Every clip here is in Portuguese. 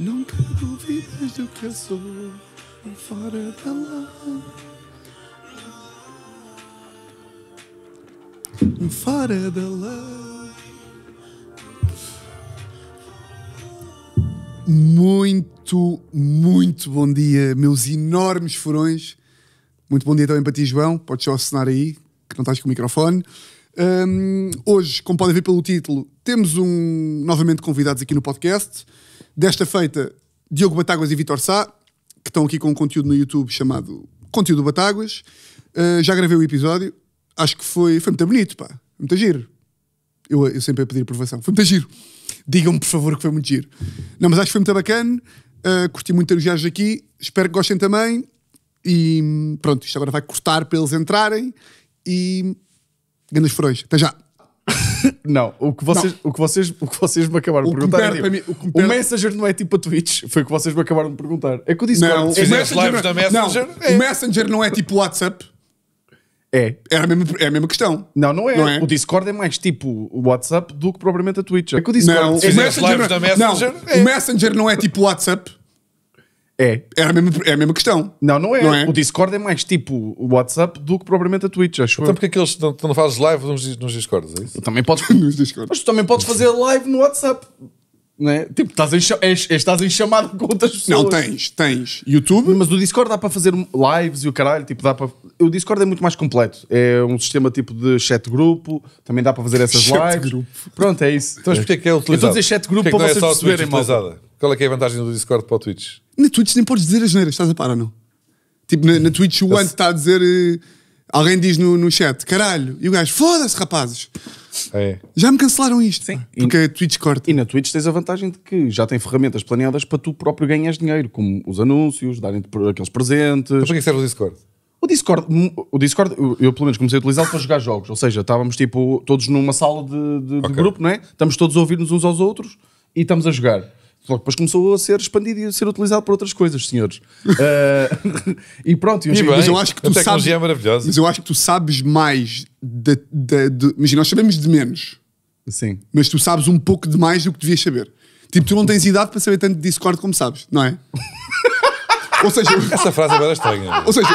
Não duvides do que eu sou por fora dela. Fora dela. Muito, muito bom dia, meus enormes furões. Muito bom dia também para ti, João. Podes só assinar aí, que não estás com o microfone. Um, hoje, como podem ver pelo título, temos um novamente convidados aqui no podcast. Desta feita, Diogo Batáguas e Vitor Sá, que estão aqui com um conteúdo no YouTube chamado Conteúdo Batáguas. Uh, já gravei o episódio. Acho que foi, foi muito bonito, pá. Muito giro. Eu, eu sempre a pedir aprovação. Foi muito giro. Digam-me, por favor, que foi muito giro. Não, mas acho que foi muito bacana. Uh, curti muito ter os gajos aqui. Espero que gostem também. E hum, pronto, isto agora vai cortar para eles entrarem. E grandes furões. Até já. não, o que, vocês, não. O, que vocês, o que vocês me acabaram de perguntar é, tipo, mim, o, me o Messenger não é tipo a Twitch, foi o que vocês me acabaram de perguntar. É que eu disse não, o Messenger, não, Messenger não, é. o Messenger não é tipo WhatsApp. É. É a, mesma, é a mesma questão. Não, não é. não é. O Discord é mais tipo o WhatsApp do que propriamente a Twitch. É que o Discord... Não, o Messenger, não, é. o Messenger não é tipo WhatsApp. É. É a mesma, é a mesma questão. Não, não é. não é. O Discord é mais tipo o WhatsApp do que propriamente a Twitch, acho Então eu. porque aqueles é não, tu não fazes live nos, nos Discords, é isso? também podes... nos Discord. Mas tu também podes fazer live no WhatsApp. Né? Tipo, estás em, és, estás em chamada com outras pessoas. Não, tens, tens YouTube. Mas o Discord dá para fazer lives e o caralho, tipo, dá para. O Discord é muito mais completo. É um sistema tipo de chat grupo, também dá para fazer essas chat lives. Grupo. Pronto, é isso. Então, mas porquê é que é utilizado? Eu estou a dizer chat grupo para é vocês perceberem mal. Qual é que é a vantagem do Discord para o Twitch? Na Twitch nem podes dizer as neiras, estás a par ou não? Tipo, na, na Twitch o Ant está a dizer. Uh Alguém diz no, no chat, caralho, e o gajo, foda-se, rapazes. É. Já me cancelaram isto. Sim. Porque e, a Twitch corta. E na Twitch tens a vantagem de que já tem ferramentas planeadas para tu próprio ganhar dinheiro, como os anúncios, darem-te aqueles presentes. Mas então para que serve o Discord? O Discord, o Discord eu, eu pelo menos comecei a utilizá-lo para jogar jogos. Ou seja, estávamos tipo todos numa sala de, de, okay. de grupo, não é? Estamos todos a ouvir-nos uns aos outros e estamos a jogar. Logo depois começou a ser expandido e a ser utilizado para outras coisas, senhores. Uh, e pronto, e bem, mas eu acho que tu sabes, é maravilhosa. Mas eu acho que tu sabes mais de, de, de, imagina, nós sabemos de menos. Sim. Mas tu sabes um pouco de mais do que devias saber. Tipo, tu não tens idade para saber tanto de Discord como sabes, não é? Ou seja, essa frase é bem estranha. Ou seja,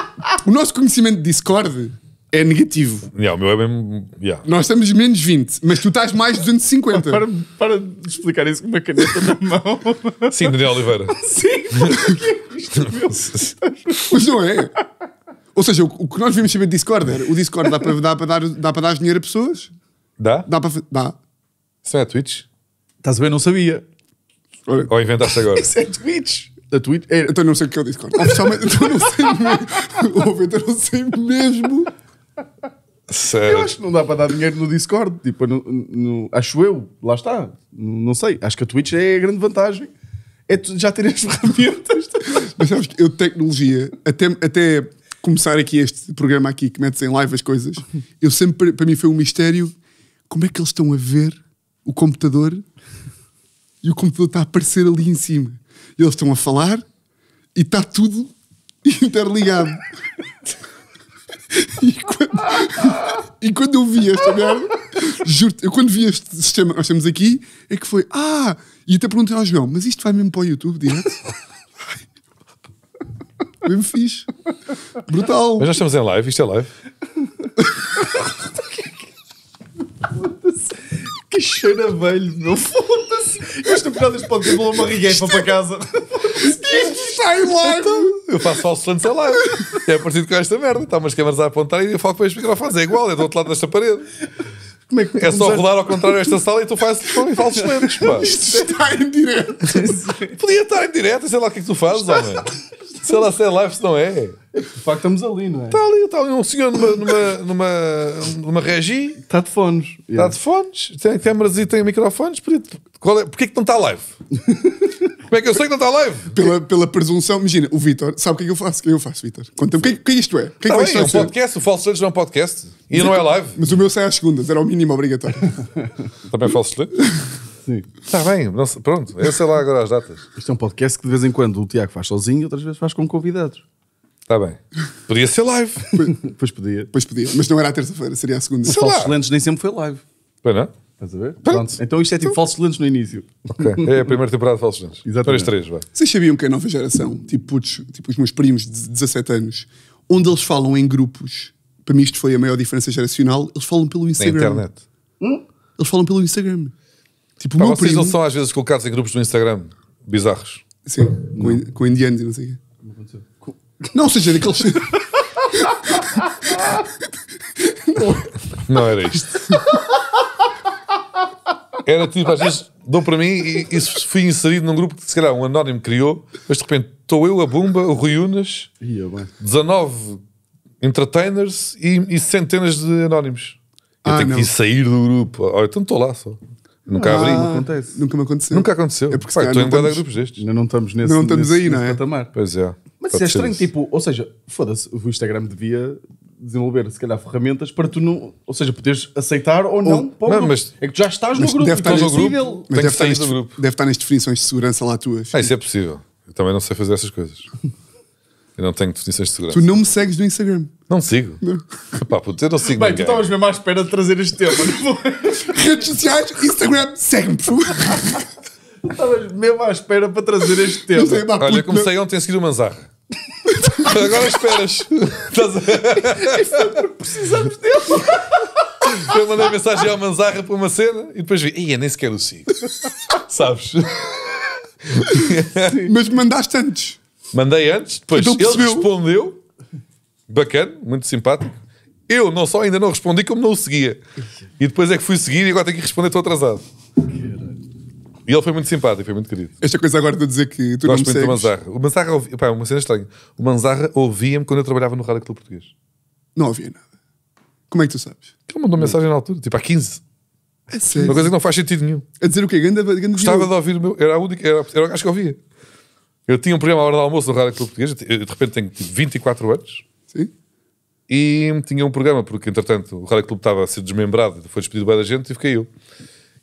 o nosso conhecimento de Discord é negativo. Yeah, o meu é bem. Yeah. Nós estamos menos 20, mas tu estás mais 250. para, para de explicar isso com uma caneta na mão. Sim, Daniel Oliveira. Sim, é é isto, não é. Ou seja, o, que nós vimos saber de Discord era: o Discord dá para, dá para, dar, dá para dar dinheiro a pessoas? Dá? Dá para. Dá. Isso é a Twitch? Estás a ver? Não sabia. Olha. Ou inventaste agora? isso é Twitch A Twitch. É, então não sei o que é o Discord. Oficialmente, então não sei mesmo. então não sei mesmo eu acho que não dá para dar dinheiro no Discord. Tipo, no, no, acho eu, lá está. No, não sei. Acho que a Twitch é a grande vantagem. É tu já ter as ferramentas. Mas sabes que eu, tecnologia, até, até começar aqui este programa aqui que metes em live as coisas, eu sempre, para mim foi um mistério como é que eles estão a ver o computador e o computador está a aparecer ali em cima. Eles estão a falar e está tudo interligado. E quando, e quando eu vi esta merda, juro eu quando vi este sistema que nós temos aqui, é que foi, ah, e até perguntei ao João, mas isto vai mesmo para o YouTube direto? mesmo fixe. Brutal. Mas nós estamos em live, isto é live que cheiro velho, meu. Foda-se. Este pedaço deste podcast vou uma riguefa é para casa. Isto está em live. Então, eu faço aos santos em live. É parecido com esta merda. Está umas câmaras a apontar e eu falo para este microfone. É igual, é do outro lado desta parede é, que é só a... rodar ao contrário esta sala e tu fazes falsos lentes, pá. Isto está em direto. Podia estar em direto, sei lá o que é que tu fazes, homem. Sei lá se é live, se não é. De facto, estamos ali, não é? Está ali, está ali um senhor numa, numa, numa, numa regi. Está de fones. Está yeah. de fones, tem câmaras e tem microfones. É, porquê porquê é que não está live? Como é que eu sei que não está live? Pela, pela presunção, imagina, o Vitor sabe o que é que eu faço? O que é que eu faço, Vitor? Conta-me, o que, é é que isto é? O que é que Está bem, é um podcast. O Falso Santos não é um podcast. E não é live. Mas o meu sai às segundas, era o mínimo obrigatório. Também é Falso Santos? Sim. Está bem. não pronto, eu sei lá agora as datas. Isto é um podcast que de vez em quando o Tiago faz sozinho, outras vezes faz com convidados. Está bem. Podia ser live. Pois podia. Pois podia, mas não era à terça-feira, seria à segunda. Falso Falsos Lentes nem sempre foi live. Pois não? Estás a ver? Pronto. Então isto é tipo então- falsos lentes no início. Ok. É a primeira temporada de falsos lentes. Exatamente. Três, vai. Vocês sabiam que a nova geração, tipo, putos, tipo os meus primos de 17 anos, onde eles falam em grupos, para mim isto foi a maior diferença geracional, eles falam pelo Instagram. Na internet. Hum? Eles falam pelo Instagram. Tipo, Pá, meu vocês primo... não são às vezes colocados em grupos no Instagram bizarros? Sim, com, in, com, indianos e não sei o quê. Não aconteceu. Com... Não, ou seja, naqueles. não. não era isto. Era tipo, às vezes dou para mim e, e fui inserido num grupo que se calhar um anónimo criou, mas de repente estou eu, a Bumba, o Rui Unas, 19 entertainers e, e, centenas de anónimos. Eu ah, tenho não. que sair do grupo. Olha, então estou lá só. Nunca ah, abri. Acontece. Nunca me aconteceu. Nunca aconteceu. É porque estou em estamos, grupos destes. Ainda não estamos nesse, não estamos nesse, aí, não é? patamar. Pois é. Mas é isso é estranho, tipo, ou seja, foda-se, o Instagram devia desenvolver, se calhar, ferramentas para tu não. Ou seja, poderes aceitar ou não. Ou, não, mas, é que tu já estás no grupo, deve estar, no grupo, mas deve, estar neste, grupo. deve estar nas definições de segurança lá tuas. Ah, isso é possível. Eu também não sei fazer essas coisas. Eu não tenho definições de segurança. Tu não me segues no Instagram. Não sigo. Não. Pá, puto, eu não sigo Bem, ninguém. tu estavas mesmo à espera de trazer este tema. Redes sociais, Instagram, segue-me, por favor. Estavas mesmo à espera para trazer este tema. Sei, pá, Olha, comecei não. ontem a seguir o Manzarra. Agora esperas. É precisamos dele. Eu mandei mensagem ao Manzarra para uma cena e depois vi, ia é, nem sequer o sigo. Sabes? Mas mandaste antes. Mandei antes, depois Então ele respondeu. Bacana, muito simpático. Eu não só ainda não respondi, como não o seguia. E depois é que fui seguir e agora tenho que responder, estou atrasado. E ele foi muito simpático, foi muito querido. Esta coisa agora de dizer que tu Gosto não muito segues. do Manzarra. O Manzarra, ouvia, pá, uma cena estranha. O Manzarra ouvia-me quando eu trabalhava no Rádio Clube Português. Não ouvia nada. Como é que tu sabes? Ele mandou mensagem na altura, tipo há 15. É sério? Uma coisa que não faz sentido nenhum. A dizer o quê? Ganda, ganda Gostava de ouvir o meu. Era, a única, era, era o gajo que ouvia. Eu tinha um programa à hora do almoço no Rádio Clube Português. Eu, de repente tenho tipo, 24 anos. Sim. E tinha um programa, porque entretanto o Rádio Clube estava a ser desmembrado, foi despedido bem da gente e fiquei eu.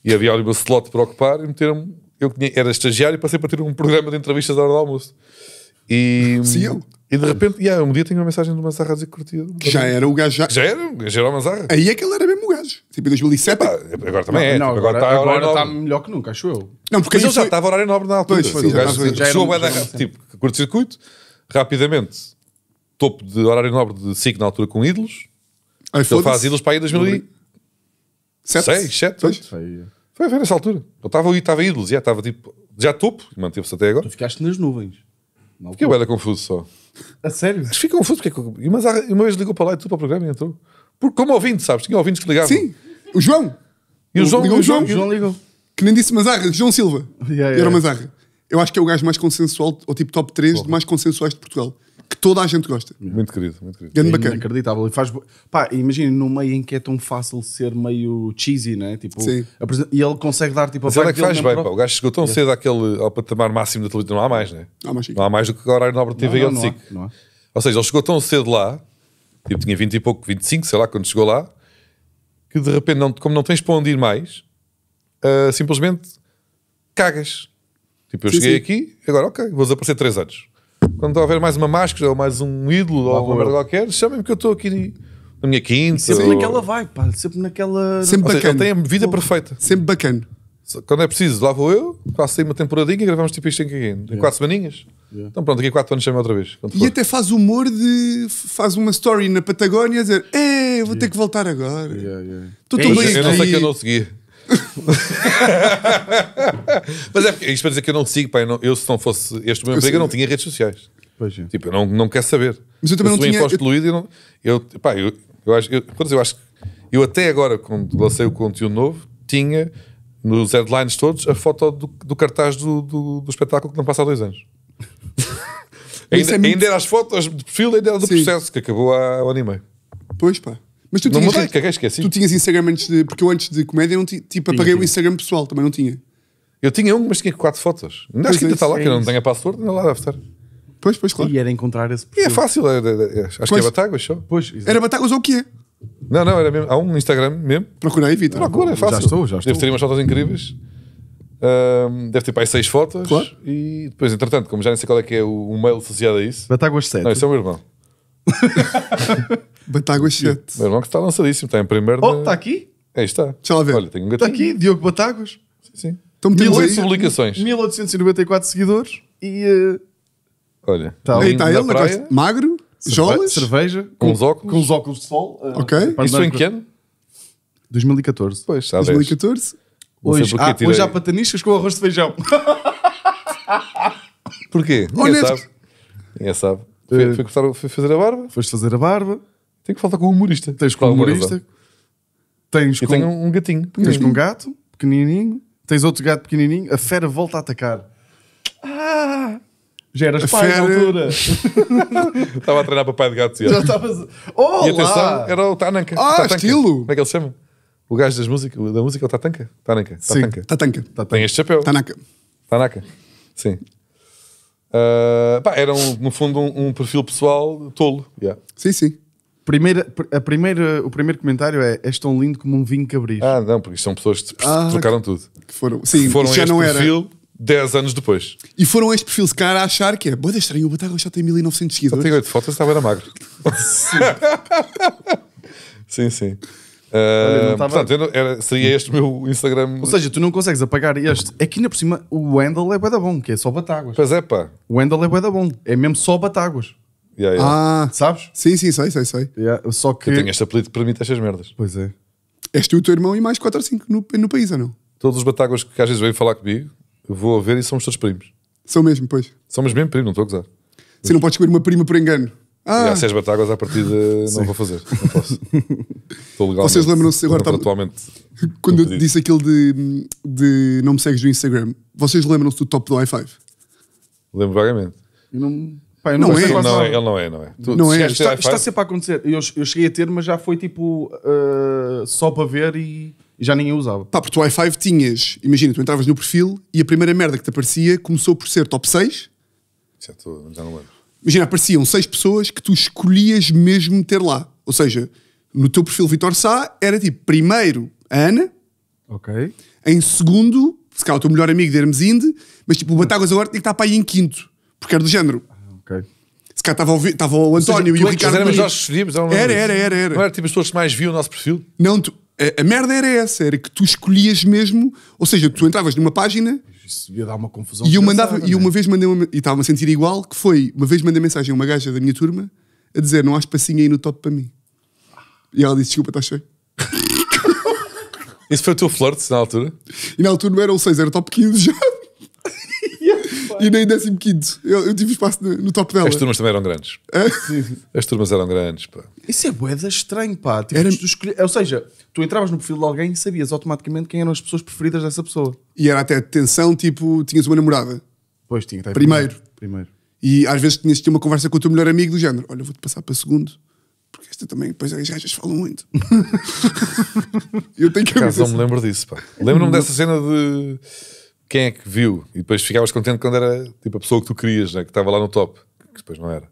E havia ali o meu slot para ocupar e meteram-me. Eu era estagiário e passei para ter um programa de entrevistas à hora do almoço. E, Sim, eu. E de repente, yeah, um dia tenho uma mensagem do Mazarra a dizer que curtia. Que já era o gajo. Já, já era, já era o Mazarra. Aí é que ele era mesmo o gajo. Tipo em 2007. Ah, é, agora também não, é. Não, tipo, agora, agora, tá agora está, melhor que nunca, acho eu. Não, porque Mas ele já foi... estava a horário nobre na altura. Pois, foi, tipo, o gajo já, já era, um, da, tipo, curto-circuito, rapidamente, topo de horário nobre de SIC na altura com ídolos. Ai, ele faz ídolos para aí em 2000 7, Seis, sete, Seis. Foi a ver nessa altura. Eu estava aí, estava ídolo, já estava tipo, já topo, e manteve-se até agora. tu ficaste nas nuvens. Na Fiquei altura. bem confuso só. A sério? Mas fica confuso, porque é que- mas uma vez ligou para lá e tudo para o programa e entrou. Porque como ouvinte, sabes? Tinha ouvintes que ligavam. Sim, o João, E o João, ligou o João, O João ligou. que nem disse Mazarra, João Silva. Yeah, yeah. Era Mazarra. Eu acho que é o gajo mais consensual, ou tipo top 3 de mais consensuais de Portugal que toda a gente gosta. Muito querido, muito querido. Grande é bacana. Inacreditável. E faz. Pá, imagina num meio em que é tão fácil ser meio cheesy, né? Tipo, Sim. E ele consegue dar tipo a Mas ele é que faz bem, pá. O gajo chegou tão cedo àquele, ao patamar máximo da televisão. Não há mais, né? Não há mais, não há mais do que o horário nobre TV não, não, e não, há, não há. Ou seja, ele chegou tão cedo lá, tipo, tinha 20 e pouco, 25, sei lá, quando chegou lá, que de repente, não, como não tens para onde ir mais, uh, simplesmente cagas. Tipo, eu sim, cheguei sim. aqui, agora ok, vou desaparecer 3 anos quando houver mais uma máscara ou mais um ídolo ou alguma merda qualquer, chamem-me que eu estou aqui na minha quinta. Sempre ou... naquela vibe, pá, sempre naquela. Sempre ou bacana. Seja, ele tem a vida oh. perfeita. Sempre bacana. Quando é preciso, lá vou eu, faço aí uma temporadinha e gravamos tipo isto em yeah. quatro semaninhas. Yeah. Então pronto, daqui a quatro anos chama outra vez. E até faz humor de. faz uma story na Patagónia a dizer: É, vou yeah. ter que voltar agora. Estou yeah, bem aqui. Eu não sei que eu não segui. Mas é isto para dizer que eu não sigo, pai eu, não, eu se não fosse este meu emprego, eu não tinha redes sociais. Pois é. Tipo, eu não, não quero saber. Mas eu também eu não tinha... Eu... Poluído, eu, não, eu, pá, eu, eu, acho, eu, dizer, eu acho que eu até agora, quando lancei o conteúdo novo, tinha nos headlines todos a foto do, do cartaz do, do, do, espetáculo que não passa há dois anos. É ainda, é muito... ainda era as fotos de perfil, ainda era do Sim. processo que acabou há um ano e meio. Pois pá. Mas tu não tinhas, caguei, esqueci. Tu tinhas Instagram antes de. Porque eu antes de comédia não tipo, tinha. Tipo, apaguei tinha. o Instagram pessoal, também não tinha. Eu tinha um, mas tinha quatro fotos. Não, acho que ainda está é, lá, que eu é não tenho a password, ainda lá deve estar. Pois, pois, claro. E era encontrar esse é fácil, era, era, era, acho pois. que é Batagas só. Pois, exatamente. era Batagas ou o quê? Não, não, era mesmo. Há um no Instagram mesmo. Procurei, Vitor. Procura, é fácil. Já estou, já estou. Deve ter umas fotos incríveis. Um, deve ter para aí seis fotos. Claro. E depois, entretanto, como já nem sei qual é que é o, o mail associado a isso. Batagas 7. Não, isso é o meu irmão. Batáguas 7. Meu irmão que está lançadíssimo, está em primeiro. Oh, na- está aqui? É está. Deixa lá ver. Olha, tem um gatinho. Está aqui, Diogo Batáguas. Sim, sim. Então metemos Oito publicações. 1894 seguidores e eh, Olha. Tá Aí está ele, na praia, costa- magro, jolas. cerveja com os óculos. com os óculos de sol. eh, Ok. Isso andar em que ano? 2014. Pois, há 2014. Hoje, porquê há, tirei. hoje há pataniscas com arroz de feijão. Porquê? Ninguém Honesto. sabe. Ninguém sabe. Foi, eh, foi, foi fazer a barba. Foste fazer a barba. Tem que falar com o humorista. Tens com o humorista. Tens eu com, um gatinho. Tens com um gato pequenininho. Tens outro gato pequenininho. A fera volta a atacar. Ah! Já eras a pai fera... na altura. Estava a treinar para pai de gato. Já estavas. Oh, e atenção, lá. era o Tananka. Ah, Tatanka. estilo! Como é que ele se chama? O gajo das música, da música é o Tatanka. Tatanka. Tatanka. Tem este chapéu. Tanaka. Tanaka. Sim. Uh, pá, era, um, no fundo, um, um perfil pessoal tolo. Yeah. Sim, sim. Primeira, a primeira, o primeiro comentário é: És tão lindo como um vinho cabris. Ah, não, porque isto são pessoas que ah, trocaram tudo. Que foram, sim, foram já não perfil, era. 10 anos depois. E foram este perfil, se calhar, a achar que é boa aí, o Batarro já tem 1900 seguidores. Só tem 8 fotos, estava era magro. Sim, sim. Uh, Olha, portanto, era, seria este o meu Instagram. Ou seja, tu não consegues apagar este. É que ainda por cima, o handle é bué da bom, que é só batáguas. Pois é, pá. O handle é bué da bom, é mesmo só batáguas. Yeah, yeah. Ah, sabes? Sim, sim, sei, sei, sei. Yeah, só que. Eu tenho este apelido que permite estas merdas. Pois é. Este é o teu irmão e mais 4 ou 5 no, no país, ou não? Todos os batáguas que às vezes vêm falar comigo, vou a ver e somos todos primos. São mesmo, pois. Somos mesmo primos, não estou a gozar. Você não pode escolher uma prima por engano. Ah. E há seis batáguas à partida não vou fazer. Não posso. Estou legal. Vocês lembram-se agora estava, atualmente quando eu disse aquilo de, de não me segues no Instagram, vocês lembram-se do top do i5? Lembro vagamente. Eu não... Pai, não, não, é. Não, é. Ele não é, não é. Tu, não é. Está, está sempre a acontecer. Eu, eu cheguei a ter, mas já foi tipo uh, só para ver e já ninguém usava. Pá, porque o i5 tinhas, imagina, tu entravas no perfil e a primeira merda que te aparecia começou por ser top 6. Já, tô, já não lembro Imagina, apareciam seis pessoas que tu escolhias mesmo ter lá. Ou seja, no teu perfil Vitor Sá era tipo, primeiro a Ana. Ok. Em segundo, se calhar o teu melhor amigo de Hermes Inde, mas tipo, o Batagas agora tinha que estar para aí em quinto, porque era do género. Ah, ok. Se calhar estava, estava o António seja, e o é Ricardo. Era, mas nós escolhíamos, era, era, assim. era, era. Não era tipo as pessoas que mais viam o nosso perfil? Não, tu, a, merda era essa, era que tu escolhias mesmo, ou seja, tu entravas numa página. Isso ia dar uma confusão. E eu mandava, pensada, e é? uma né? vez mandei uma, e estava-me a sentir igual, que foi, uma vez mandei mensagem a uma gaja da minha turma a dizer: não há espacinho aí no top para mim. E ela disse: desculpa, estás cheio. Isso foi o teu flerte na altura? E na altura não era o 6, era o top 15 já e nem 15 quinto. Eu, eu tive espaço no, no top dela. As turmas também eram grandes. É? As turmas eram grandes, pá. Isso é boeda estranho, pá. Tipo, era... tu escolhi... Ou seja, tu entravas no perfil de alguém e sabias automaticamente quem eram as pessoas preferidas dessa pessoa. E era até tensão, tipo, tinhas uma namorada. Pois tinha, até primeiro. primeiro. Primeiro. E às vezes tinhas de ter uma conversa com o teu melhor amigo do género. Olha, vou-te passar para segundo porque esta também, depois as gajas falam muito. eu tenho que Acaso não me lembro disso, pá. Lembro-me dessa cena de quem é que viu? E depois ficavas contente quando era tipo a pessoa que tu querias, né? que estava lá no top, que depois não era.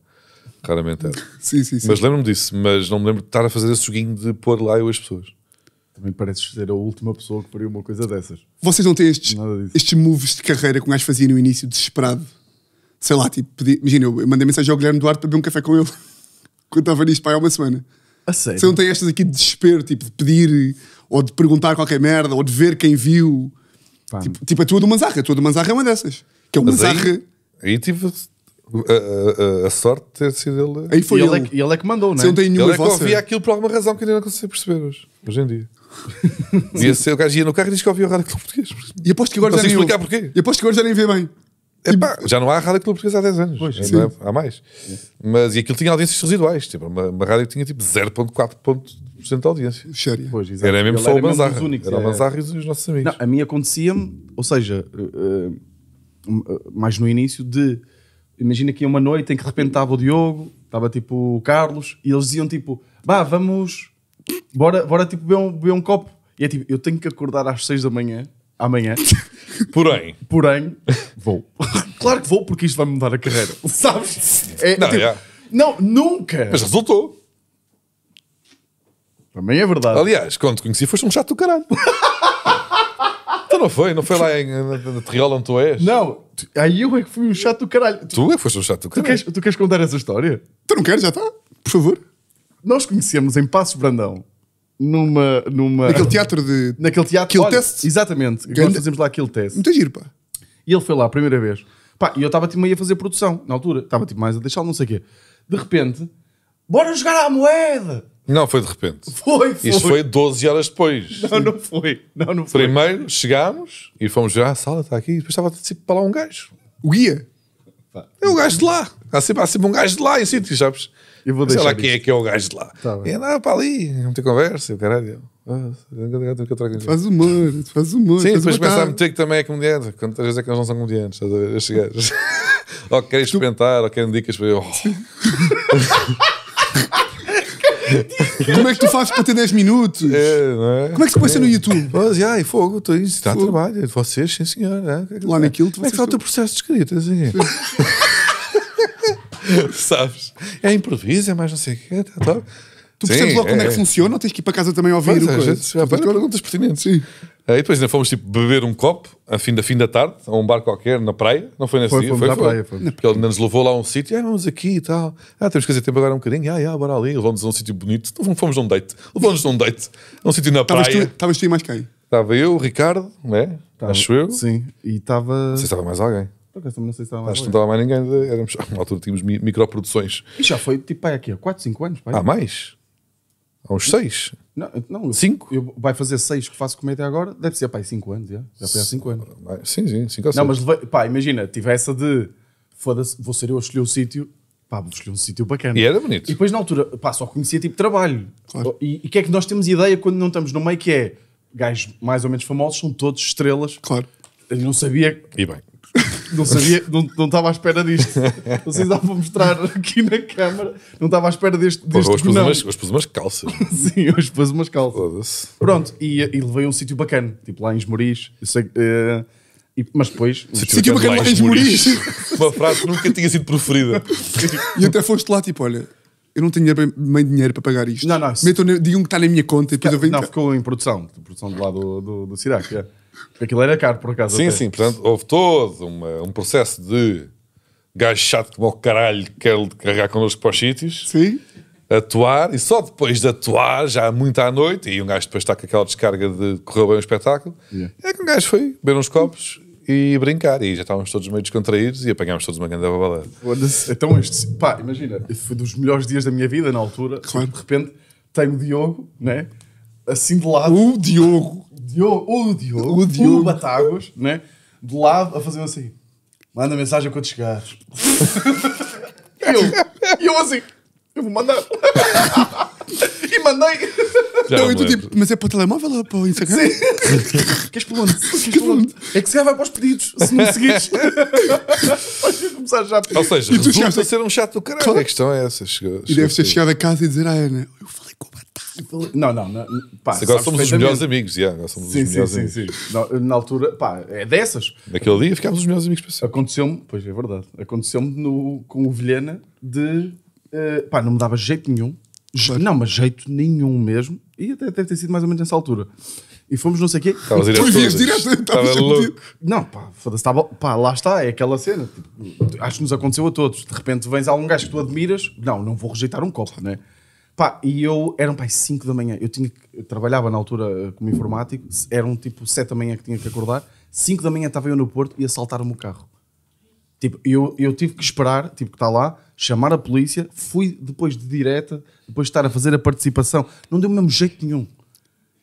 Claramente era. sim, sim, sim. Mas lembro-me disso, mas não me lembro de estar a fazer esse joguinho de pôr lá eu as pessoas. Também pareces ser a última pessoa que faria uma coisa dessas. Vocês não têm estes, estes moves de carreira que um gajo fazia no início, desesperado? Sei lá, tipo, pedi, imagina, eu mandei mensagem ao Guilherme Duarte para beber um café com ele quando estava nisto para há uma semana. A sério? Você não tem estas aqui de desespero, tipo, de pedir ou de perguntar qualquer merda ou de ver quem viu? Pá. Tipo, tipo a tua do Manzarra. A tua do Manzarra é uma dessas. Que é o Mas Manzarra. Aí, aí tive a, a, a, sorte de ter sido ele. Aí foi e ele. Ele é, que, ele é que mandou, não é? Ele é que vossa. ouvia aquilo por alguma razão que ainda não consigo perceber hoje, hoje em dia. Ia ser, o gajo ia no carro e diz que ouvia o rádio português. E aposto que agora não já nem explicar porquê. E aposto que agora já nem vê bem. Epá, já não há rádio clube portuguesa há 10 anos. Pois, ainda é? há mais. Mas e aquilo tinha audiências residuais. Tipo, uma, uma rádio que tinha tipo 0,4% de audiência. Sério? Pois, exato. era mesmo Ele só era o é. Manzarra. Mesmo únicos, era é... o Manzarra e os nossos amigos. Não, a mim acontecia-me, ou seja, eh, eh, mais no início, de. Imagina que ia uma noite em que de repente estava o Diogo, estava tipo o Carlos, e eles diziam tipo: vá, vamos, bora, bora tipo beber um, beber um copo. E é tipo: eu tenho que acordar às 6 da manhã amanhã. Porém. Porém, vou. claro que vou, porque isto vai mudar a carreira. Sabes? É, não, tipo, não, nunca. Mas resultou. Também é verdade. Aliás, quando te conheci, foste um chato do caralho. então não foi, não foi lá em, na, na Terriola onde tu és? Não, tu, aí eu é que fui um chato do caralho. Tu, tu é que foste um chato do caralho. Tu queres, tu queres contar essa história? Tu não queres, já está? Por favor. Nós conhecemos em Passos Brandão numa. numa naquele teatro de. Naquele teatro. Kill olha, test. Exatamente. Que nós fazemos lá aquele teste. Muito giro, pá. E ele foi lá a primeira vez. Pá, e eu estava tipo meio a fazer produção na altura. Estava tipo mais a deixá-lo, não sei o quê. De repente, bora jogar à moeda! Não, foi de repente. Foi, foi. Isto foi 12 horas depois. Não, não foi. Não, não foi. Primeiro chegámos e fomos já, à ah, a sala está aqui. E depois estava tipo, para lá um gajo. O guia. É o gajo de lá. Há sempre, há sempre um gajo de lá em assim, sítios, sabes? Eu vou sei lá quem é que é o gajo de lá. Tá e andava para ali, não tem conversa, o caralho. Ah, faz humor, faz humor. Sim, faz depois começa a meter que também é comediante. Quantas vezes é que eles não são comediantes? Estes gajos. ou querem experimentar, ou querem dicas para eu. Como é que tu fazes para ter 10 minutos? É, é? Como é que se põe é. no YouTube? Mas, assim, e fogo, estou a trabalho. Vocês, sim senhor. Né? Lá é. naquilo, tu Como é que está o teu processo de escrita? Assim? Sabes? É improviso, é mais não sei o quê. Tá, tá. Tu Sim, percebes logo é, como é que funciona ou tens que ir para casa também ouvir Mas, o é, coisa? Gente, depois, perguntas pertinentes. Sim. Aí é, depois ainda fomos tipo beber um copo a fim da, fim da tarde, a um bar qualquer, na praia. Não foi nesse foi, dia? Foi, foi, praia, foi. Porque ele ainda nos levou lá a um sítio, ah, vamos aqui e tal. Ah, temos que fazer tempo agora um bocadinho, ah, ah, bora ali. levou a um sítio bonito. Não fomos um date. Levou-nos um date. A um sítio na praia. Estavas tu, tu e mais quem? Estava eu, o Ricardo, né Tava, Acho eu. Sim. E estava. Não sei se estava mais alguém não sei se estava Acho que não estava mais ninguém. Éramos, na altura tínhamos microproduções. E já foi tipo pai aqui há 4, 5 anos. Pai. Há ah, mais? Há uns 6? Não, não, eu- Eu, vai fazer 6 que faço comédia agora, deve ser pai 5 anos. Já, já foi há 5 anos. Sim, sim, 5 ou Não, mas pá, imagina, tive essa de foda-se, vou ser eu a escolher o sítio, pá, vou escolher um sítio bacana. E era bonito. E depois na altura, pá, só conhecia tipo trabalho. E o que é que nós temos ideia quando não estamos no meio que é gajos mais ou menos famosos, são todos estrelas. Claro. Eu não sabia E bem, não sabia, não, não estava à espera disto. Não sei se dá para mostrar aqui na câmara. Não estava à espera deste. deste hoje, pus umas, hoje pus umas calças. Sim, hoje pus umas calças. Pronto, e, e levei a um sítio bacana, tipo lá em Esmoriz. Eu sei, uh, e, mas depois. Sítio bacana lá em Esmoriz. Uma frase que nunca tinha sido proferida. e até foste lá, tipo, olha, eu não tenho bem dinheiro para pagar isto. Não, não. Metam, digam que está na minha conta e depois eu venho. Não, ficou em produção, produção de lá do, do, do Cirac. É. Porque aquilo era caro, por acaso. Sim, até. sim. Portanto, houve todo uma, um processo de gajo chato como o caralho que quer carregar connosco para os sítios. Sim. Atuar. E só depois de atuar, já muito à noite, e um gajo depois está com aquela descarga de correu bem o espetáculo, yeah. é que um gajo foi beber uns copos e brincar. E já estávamos todos meio descontraídos e apanhámos todos uma grande babalada. Então, este, pá, imagina, foi dos melhores dias da minha vida na altura. Assim, claro. De repente, tenho o Diogo, né? Assim de lado. O Diogo! Diogo, o Diogo, o Diogo. Batagos, né? De lado a fazer assim: manda mensagem quando chegares. e eu, e eu assim: eu vou mandar. e mandei. Não, e tu, tipo, mas é para o telemóvel ou para o Instagram? Sim. Queres para onde? Queres para onde? É que se calhar vai para os pedidos, se assim, me seguires. Vais começar já a pedir. Ou seja, e tu resulta a ser um chato do caralho. Claro. A questão é essa. Chegou, chegou e deve ter chegado a casa e dizer à ah, Ana: eu falei. Não, não, não pá, agora somos os melhores amigos, yeah, agora somos sim, os melhores sim, amigos. Sim, sim, na, na altura, pá, é dessas. Naquele dia ficámos os melhores amigos para Aconteceu-me, pois é verdade, aconteceu-me com o Vilhena de, uh, pá, não me dava jeito nenhum, claro. não, mas jeito nenhum mesmo, e até deve ter sido mais ou menos nessa altura. E fomos não sei o quê. Estavas a ir direto, estava Não, pá, foda-se, pá, lá está, é aquela cena. Tipo, acho que nos aconteceu a todos. De repente vens a um gajo que tu admiras, não, não vou rejeitar um copo, não é? Pá, e eu, eram pá, 5 da manhã, eu, tinha, eu trabalhava na altura eh, como informático, eram tipo 7 da manhã que tinha que acordar, 5 da manhã estava eu no Porto e assaltaram-me o carro. Tipo, eu, eu tive que esperar, tive que estar lá, chamar a polícia, fui depois de direta, depois de estar a fazer a participação, não deu mesmo jeito nenhum.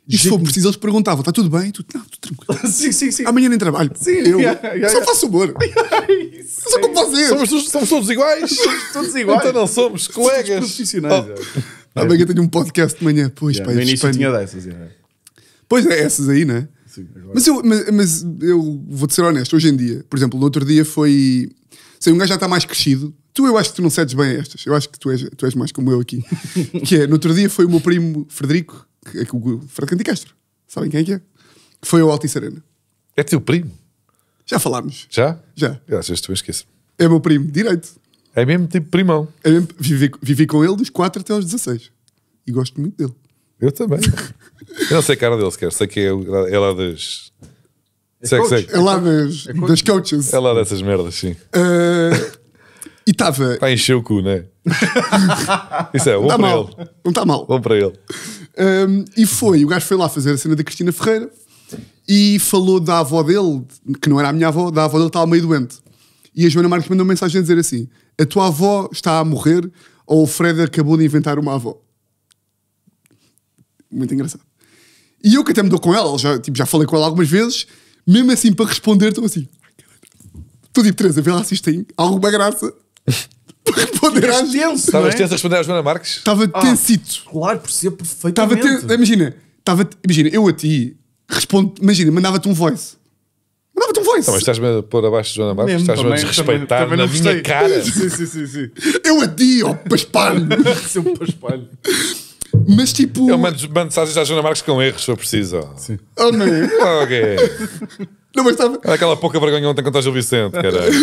E se for preciso, eles perguntavam: está tudo bem? tudo não, tudo tranquilo. sim, sim, sim. Amanhã nem trabalho. Sim, eu yeah, yeah, só faço humor. Yeah, yeah. só como é fazer. Somos, somos todos iguais. somos todos iguais. Então não somos colegas. Somos profissionais. Oh. É à é. bagueta tenho um podcast de manhã. Pois, yeah, pá, no início tinha dessas, é. Pois é, essas aí, não é? Sim, agora... mas, eu, mas, mas eu vou-te ser honesto, hoje em dia, por exemplo, no outro dia foi. Sei, um gajo já está mais crescido. Tu, eu acho que tu não cedes bem a estas. Eu acho que tu és, tu és mais como eu aqui. que é, no outro dia foi o meu primo Frederico, que, é que, o Frederico Castro. Sabem quem é que é? Que foi ao e Serena. É teu primo? Já falámos. Já? Já. Eu acho que estou a esquecer. É meu primo, direito. É mesmo tipo primão. É mesmo- vivi, vivi com ele dos 4 até aos 16. E gosto muito dele. Eu também. eu não sei a cara dele sequer, sei que é, é lá das. É sei que sei. É lá das, é das coaches. É lá dessas merdas, sim. Eh, e estava. Para encher o cu, né? Isso é, bom Está para mal. ele. Não está mal. Bom para ele. Um, ehm, e foi, o gajo foi lá fazer a cena da Cristina Ferreira e falou da avó dele, que não era a minha avó, da avó dele estava meio doente. E a Joana Marques mandou uma mensagem a dizer assim: a tua avó está a morrer ou o Fred acabou de inventar uma avó. Muito engraçado. E eu que até me dou com ela, já, tipo, já falei com ela algumas vezes, mesmo assim para responder estou assim. Estou tipo, Teresa, vê lá se isto tem alguma graça. para responder às vezes. Estavas é? tenso a responder à Joana Marques? Estava ah, tensito. Claro, percebo perfeitamente. imagina, tava. imagina, eu a ti respondo, imagina, mandava-te um voice. Mandava tu um voice. Não, mas estás-me a pôr abaixo de Joana Marques, estás-me a desrespeitar também, também na minha cara. sim, sim, sim, sim. Eu a ti, ó paspalho. Seu paspalho. Mas tipo. Eu é mando mensagens à Joana Marques com erros se eu preciso. Sim. Oh, não. É? Oh, ok. Não, mas estava. Aquela pouca vergonha ontem contra o Gil Vicente, caralho.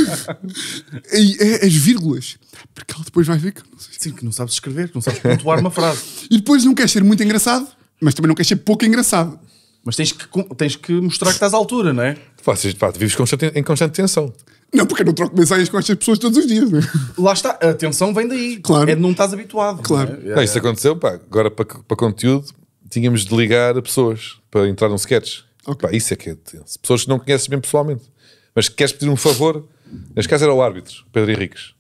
e, é, as vírgulas. Porque ela depois vai ver que não sei. Sim, que não sabes escrever, que não sabes pontuar uma frase. e depois não quer ser muito engraçado, mas também não quer ser pouco engraçado. Mas tens que, tens que mostrar que estás à altura, não é? Fazes, pá, vives constante, em constante tensão. Não, porque eu não troco mensagens com estas pessoas todos os dias. Né? Lá está, a tensão vem daí. Claro. É de não estás habituado. É? Claro. não isso aconteceu, pá, agora para, para conteúdo, tínhamos de ligar pessoas para entrar num sketch. Okay. Pá, isso é que é tenso. Pessoas que não conheces bem pessoalmente. Mas queres pedir um favor, neste caso era o árbitro, Pedro Henriques.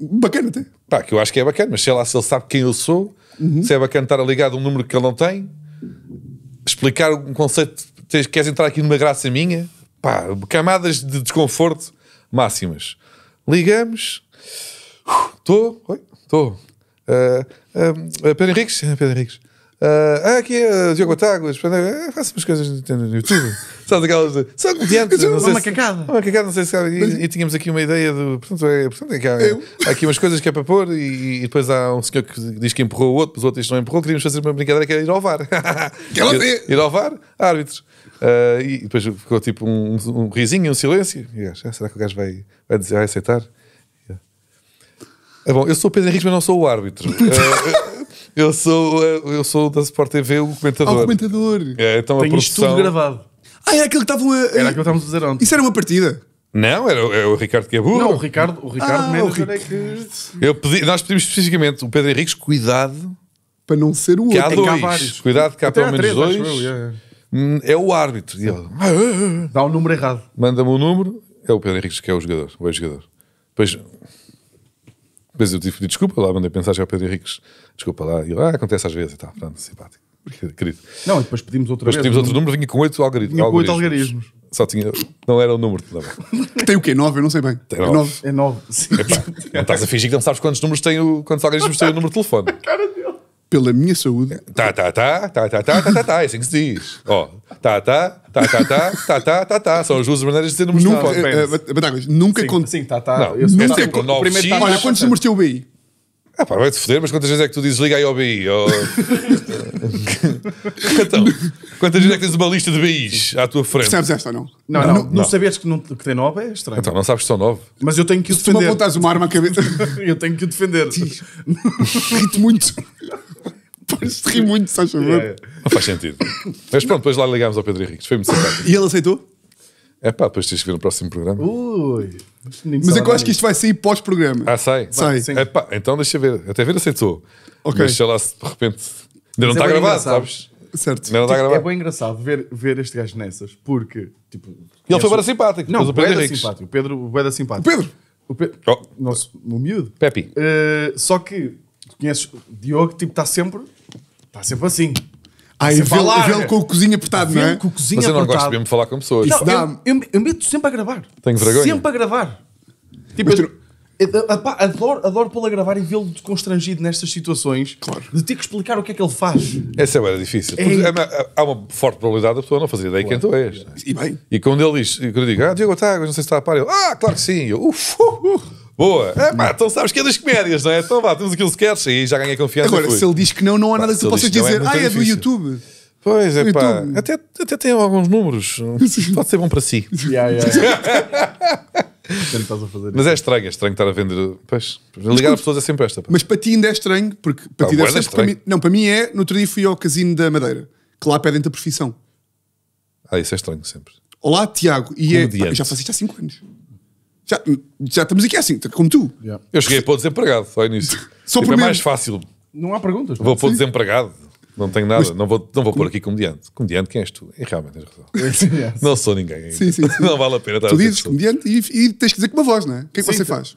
Bacana até. Pá, que eu acho que é bacana, mas sei lá se ele sabe quem eu sou, uhum. se é bacana estar ligado a um número que ele não tem explicar um conceito, tens, queres entrar aqui numa graça minha? Pá, camadas de desconforto máximas. Ligamos, estou, estou. Uh, ah, uh, ah, Pedro Henriques? Pedro Henriques. Ah, ah, aqui é Diogo Batáguas, é, faço umas coisas no YouTube. Sabe aquelas. De, são comediantes. Então, não sei uma cacada. uma cacada, não sei se sabe. E, e, tínhamos aqui uma ideia do. Portanto, é, portanto é, há, há, aqui umas coisas que é para pôr e, e, depois há um senhor que diz que empurrou o outro, mas o outro que não empurrou. Queríamos fazer uma brincadeira que era ir ao VAR. ir, ir ao VAR, árbitros. Uh, e depois ficou tipo um, um, risinho um silêncio. E, ah, será que o gajo vai, vai, dizer, vai aceitar? é bom, eu sou o Pedro Henrique, mas não sou o árbitro. Uh, Eu sou, eh, eu sou da Sport TV o comentador. Ah, oh, o comentador. É, então Tenho produção... tudo gravado. Ah, era é aquele que estava a... Era aquele que estávamos a dizer ontem. Isso era uma partida? Não, era, era é o Ricardo Cabu. É não, o Ricardo, o Ricardo ah, mesmo. É que... eu pedi, nós pedimos especificamente o Pedro Henriques, cuidado. Para não ser o outro. Que há dois. Vários. Cuidado que há Até pelo há menos três, dois. Eu, é. é o árbitro. Ele... Ah, ah, ah, Dá o um número errado. Manda-me o um número. É o Pedro Henriques que é o jogador, o ex-jogador. Depois mas eu tive que desculpa lá, mandei mensagem ao Pedro Henriques, desculpa lá, e lá ah, acontece às vezes e tal, pronto, simpático. Querido. Não, e depois pedimos outro número. Depois pedimos é? outro número, vinha com oito algoritmos. Vinha com oito algarismos. Só tinha. Não era o número. Não. tem o quê? Nove? Eu não sei bem. Tem nove. É nove. É nove. Sim. É, não estás a fingir que não sabes quantos números tem o. Quantos algarismos tem o número de telefone. A cara dele. Pela minha saúde. Tá, tá, tá, tá, tá, tá, tá, tá, tá, é assim que se diz. Ó, oh, tá, tá, tá, tá, tá, tá, tá, tá, tá. São as duas maneiras de ser números nunca, de é, nunca sim, sim, tá, tá. Não, eu nunca, é o primeiro tá, Olha, quantos números tem o BI? Ah, é, pá, vai-te foder, mas quantas vezes é que tu dizes liga aí ao BI? Ou... então, quantas vezes é que tens uma lista de BIs à tua frente? Sabes esta ou não? Não, não, não, não, não. sabias que, não, que tem nove é estranho. Então, não sabes que são nove. Mas eu tenho que o defender. Se tu me apontas uma arma à cabeça. eu tenho que o defender. Rito muito. Podes rir muito, se a ver? Não faz sentido. Mas pronto, depois lá ligámos ao Pedro Henrique. Foi muito simpático. E ele aceitou? É pá, depois tens que ver no próximo programa. Ui, mas é que eu acho que isto vai sair pós-programa. Ah, sai? Sai. é Epá, então deixa ver. Até ver aceitou. Ok. Mas lá se de repente. Ainda não está é gravado, engraçado. sabes? Certo. Ainda não está tipo, gravado. É bem engraçado ver, ver este gajo nessas, porque. Tipo, ele foi bem simpático. Não, o Pedro, Henrique simpático. O Pedro, o Pedro é simpático. O Pedro! O Pedro. Oh. Nosso, o miúdo. Pepe. Uh, só que conheces Diogo, tipo, está sempre Está sempre assim. Aí vê, lo vê com o cozinha apertado, não é? Com o cozinha Mas eu não apertado. gosto mesmo me falar com pessoas. Não, dá eu, eu, eu meto sempre a gravar. Tenho vergonha. Sempre a gravar. Tipo, eu, adoro, adoro pô-lo a gravar e vê-lo constrangido nestas situações. Claro. De ter que explicar o que é que ele faz. Essa é difícil. É, é, é... Há uma forte probabilidade da pessoa não fazer ideia claro. quem tu és. É? E bem. E quando ele diz, quando eu digo, ah, Diego Otago, não sei se está a par, ele, ah, claro que sim. Eu, uf, uf, uh, uf. Uh". Boa. É pá, então sabes que é das comédias, não é? Então vá, temos aqui um queres e já ganhei confiança. Agora, se ele diz que não, não há nada que tu possa é dizer. ah, é do YouTube. Pois é, pá. Até, até tem alguns números. Pode ser bom para si. Yeah, yeah. É Mas é estranho, é estranho estar a vender. Pois, ligar às pessoas é sempre esta. Pá. Mas para ti ainda é estranho, porque para ah, ti deve é ser. É para mim, não, para mim é. No outro dia fui ao Casino da Madeira, que lá pedem-te a profissão. Ah, isso é estranho sempre. Olá, Tiago. E é, pá, já faço isto há 5 anos já, já estamos aqui é assim, como tu. Yeah. Eu cheguei para o desempregado só início. Só tipo, é mais fácil. Não há perguntas. É? Vou para o desempregado. Não tenho nada, mas, não vou, não vou com... pôr aqui comediante. Comediante, quem és tu? E realmente tens razão. É. Não sou ninguém. Sim, sim, sim. Não vale a pena estar Tu dizes comediante e, e, tens que dizer com uma voz, não é? O que é que você faz?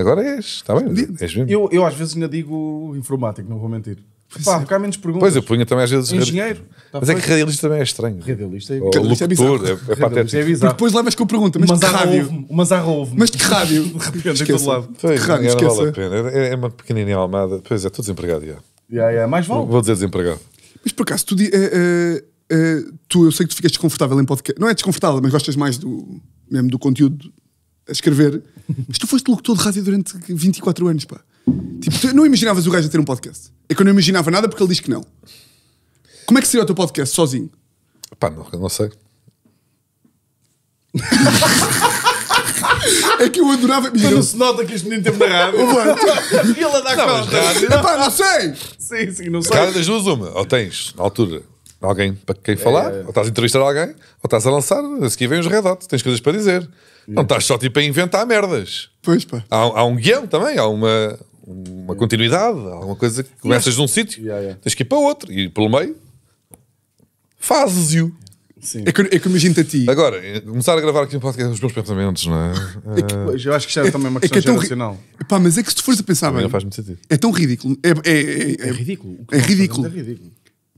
Agora és, está bem, és mesmo. Eu, eu às vezes ainda digo informático, não vou mentir. Pá, é. porque há menos perguntas. Pois eu punha também às vezes. Engenheiro. Tá mas é que radialista também é estranho. Radialista é Ou é locutor, é, é, é patético. É bizarro. depois levas com a pergunta, mas, mas de rádio? Mas há ouve Mas de que rádio? De repente, todo lado. Pois, que rádio, não, não vale a pena. É, é uma pequenininha almada. Pois é, estou desempregado já. é yeah. Mais vale. Vou dizer desempregado. Mas por acaso, tu, uh, uh, uh, tu eu sei que tu ficas desconfortável em podcast. Não é desconfortável, mas gostas mais do, mesmo do conteúdo a escrever, mas tu foste locutor de rádio durante 24 anos, pá. Tipo, tu não imaginavas o gajo a ter um podcast. É que eu não imaginava nada porque ele diz que não. Como é que seria o teu podcast sozinho? Pá, não, não sei. É que eu adorava. Mas não se nota que este menino teve na rádio. e ele com a conta. Pá, não sei! Sim, sim, não sei. Cara das duas, uma. Ou tens, na altura, alguém para quem falar, é... ou estás a entrevistar alguém, ou estás a lançar, a seguir vem os Red Hot, tens coisas para dizer. Não estás só tipo a inventar merdas. Pois pá. Há, há um guião também, há uma, uma continuidade, há alguma coisa que começas de um sítio, tens que ir para outro, e pelo meio fazes-o. Sim. É que, é que imagino-te a ti. Agora, eh, começar a gravar aqui um podcast é os meus pensamentos, não é? é que, eh, eu acho que já é, também uma é questão é que é geracional. Ri... Pá, mas é que se tu fores a pensar bem, não faz muito sentido. É tão ridículo. É, é, é, é ridículo. É ridículo. É ridículo.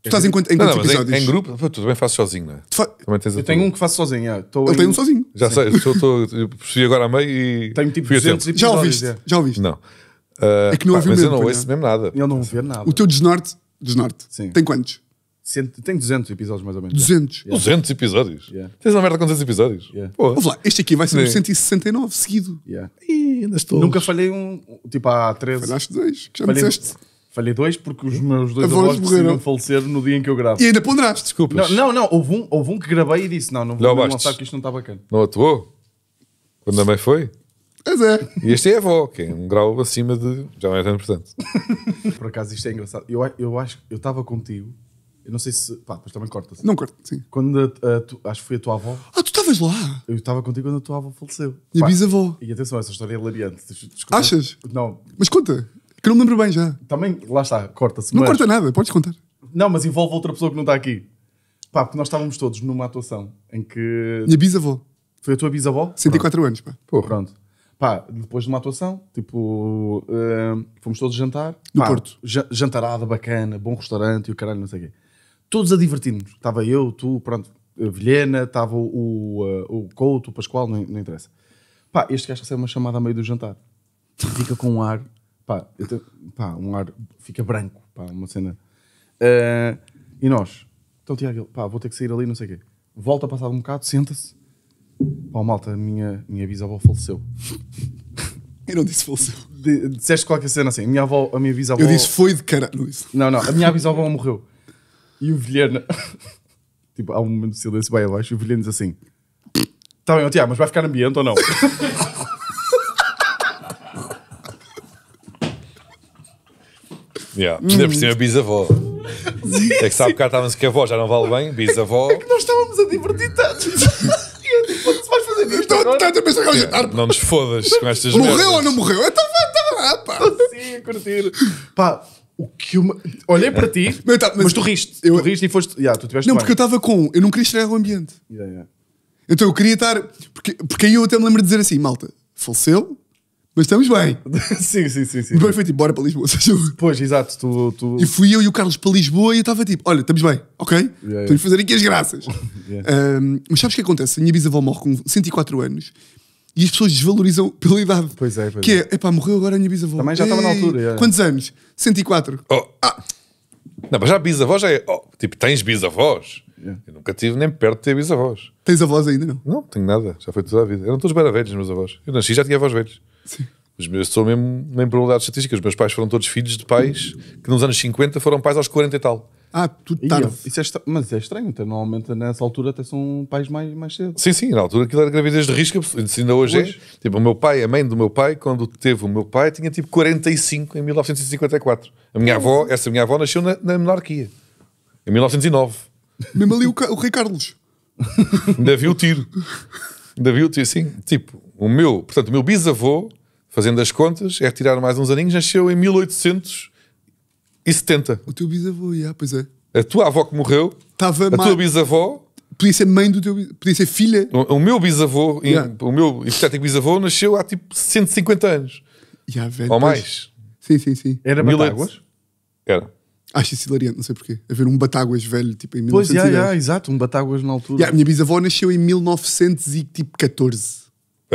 Tu estás em, quant, em quantos não, episódios? Em, em grupo, tu também fazes sozinho, não é? Fa... Também tens eu tenho um que faço sozinho, é. eu em... tenho um sozinho. Já Sim. sei, eu, tô, eu percebi agora a meio e. Tenho tipo 200 episódios. Já ouviste? É. Já ouviste? Não. Uh, é que não ah, ouvi mesmo. Mas eu não ouço mesmo nada. Eu não ouvi nada. O teu desnorte, desnorte, Sim. tem quantos? Cento, tem 200 episódios, mais ou menos. 200? Yeah. 200 episódios? Yeah. Tens uma merda com 200 episódios? Yeah. Vamos Lá, este aqui vai ser Sim. 169 seguido. Yeah. E ainda estou. Nunca falhei um, tipo há 13. Falhaste dois, que já me disseste. Falhei dois porque os meus dois avós decidiram falecer no dia em que eu gravo. E ainda ponderaste, desculpas. Não, não, não, Houve, um, houve um que gravei e disse: não, não vou mostrar lançar que isto não está bacana. Não atuou? Quando a mãe foi? Pois é. E este é a avó, que é um grau acima de. Já não é tão importante. Por acaso isto é engraçado. Eu, eu acho que eu estava contigo. Eu não sei se. Pá, depois também corta-se. Não corta, sim. Quando a, a, tu, acho que foi a tua avó. Ah, tu estavas lá! Eu estava contigo quando a tua avó faleceu. E pá, a bisavó. E atenção, essa história é hilariante. Desculpa. Achas? Não. Mas conta. Que não me lembro bem já. Também, lá está, corta-se. Não mas... corta nada, podes contar. Não, mas envolve outra pessoa que não está aqui. Pá, porque nós estávamos todos numa atuação em que. Minha bisavó. Foi a tua bisavó? 104 Pronto. anos, pá. Porra. Pronto. Pá, depois de uma atuação, tipo, uh, fomos todos jantar. No pá, Porto. Jantarada bacana, bom restaurante e o caralho, não sei o quê. Todos a divertir-nos. Estava eu, tu, pronto, a Vilhena, estava o, o, eh, o Couto, o Pascoal, não, não interessa. Pá, este gajo recebe uma chamada a meio do jantar. Fica com um ar Pá, te, pá, um ar fica branco, pá, uma cena. Uh, e nós, então Tiago, pá, vou ter que sair ali, não sei o quê. Volta a passar um bocado, senta-se. Pá, malta, minha, minha bisavó faleceu. Eu não disse faleceu. De, disseste qualquer cena assim, a minha avó, a minha bisavó... Eu disse foi de caralho isso. Não, não, a minha bisavó morreu. E o Vilhena... tipo, há um momento de silêncio, vai abaixo, e o Vilhena diz assim... Está bem, Tiago, mas vai ficar ambiente ou não? Yeah. Ainda por cima, bisavó. Sim, é que sabe que estávamos que a avó já não vale bem, bisavó. É que nós estávamos a divertir tanto. Tipo, não nos fodas com estas Morreu merdas. ou não morreu? Então vai, tá, pá. Sim, a curtir. Pá, o que uma... Olhei para ti, mas, tá, mas, mas tu riste. Eu... Tu riste e foste. Yeah, tu não, porque eu estava com. Eu não queria estragar o ambiente. Yeah, yeah. Então eu queria estar. Porque, porque aí eu até me lembro de dizer assim, malta, faleceu, mas estamos bem. sim, sim, sim. sim. Depois foi tipo, bora para Lisboa. Pois, exato. Tu, tu... E fui eu e o Carlos para Lisboa e eu estava tipo, olha, estamos bem, ok? Yeah, a fazer aqui as graças. Yeah. Um, mas sabes o que acontece? A minha bisavó morre com 104 anos e as pessoas desvalorizam pela idade. Pois é, pois Que é, é pá, morreu agora a minha bisavó. Também já estava na altura. Yeah. Quantos anos? 104. Oh. Ah! Não, mas já bisavó já é. Oh, tipo, tens bisavós? Yeah. Eu nunca tive nem perto de ter bisavós. Tens avós ainda, não? Não, tenho nada. Já foi toda a vida. Eram todos bem velhos, meus avós. Eu nasci já tinha avós velhos. Sim. Os meus são mesmo, nem por unidades estatísticas os meus pais foram todos filhos de pais que nos anos 50 foram pais aos 40 e tal. Ah, tudo tarde. Isso é estranho, mas é estranho, então, normalmente nessa altura até são pais mais, mais cedo. Sim, sim, na altura aquilo era gravidez de risco, ainda hoje, é. Tipo, o meu pai, a mãe do meu pai, quando teve o meu pai, tinha tipo 45 em 1954. A minha avó, essa minha avó nasceu na, na monarquia, em 1909. Mesmo ali o, o Rei Carlos. Ainda viu o tiro da Beauty, assim, tipo, o meu, portanto, o meu bisavô, fazendo as contas, é retirar mais uns aninhos, nasceu em 1870. O teu bisavô, yeah, pois é. A tua avó que morreu, Tava a tua bisavó... Podia ser mãe do teu... Podia ser filha. O, o meu bisavô, yeah. o meu hipotético bisavô, nasceu há tipo 150 anos. Yeah, velho, Ou mais. Sim, sim, sim. Era Mil Batáguas? Era. Acho isso hilariante, não sei porquê. Haver um Batáguas velho, tipo em pois, 1910. Pois, yeah, yeah, exato, um Batáguas na altura. Yeah, a minha bisavó nasceu em 1914. Tipo,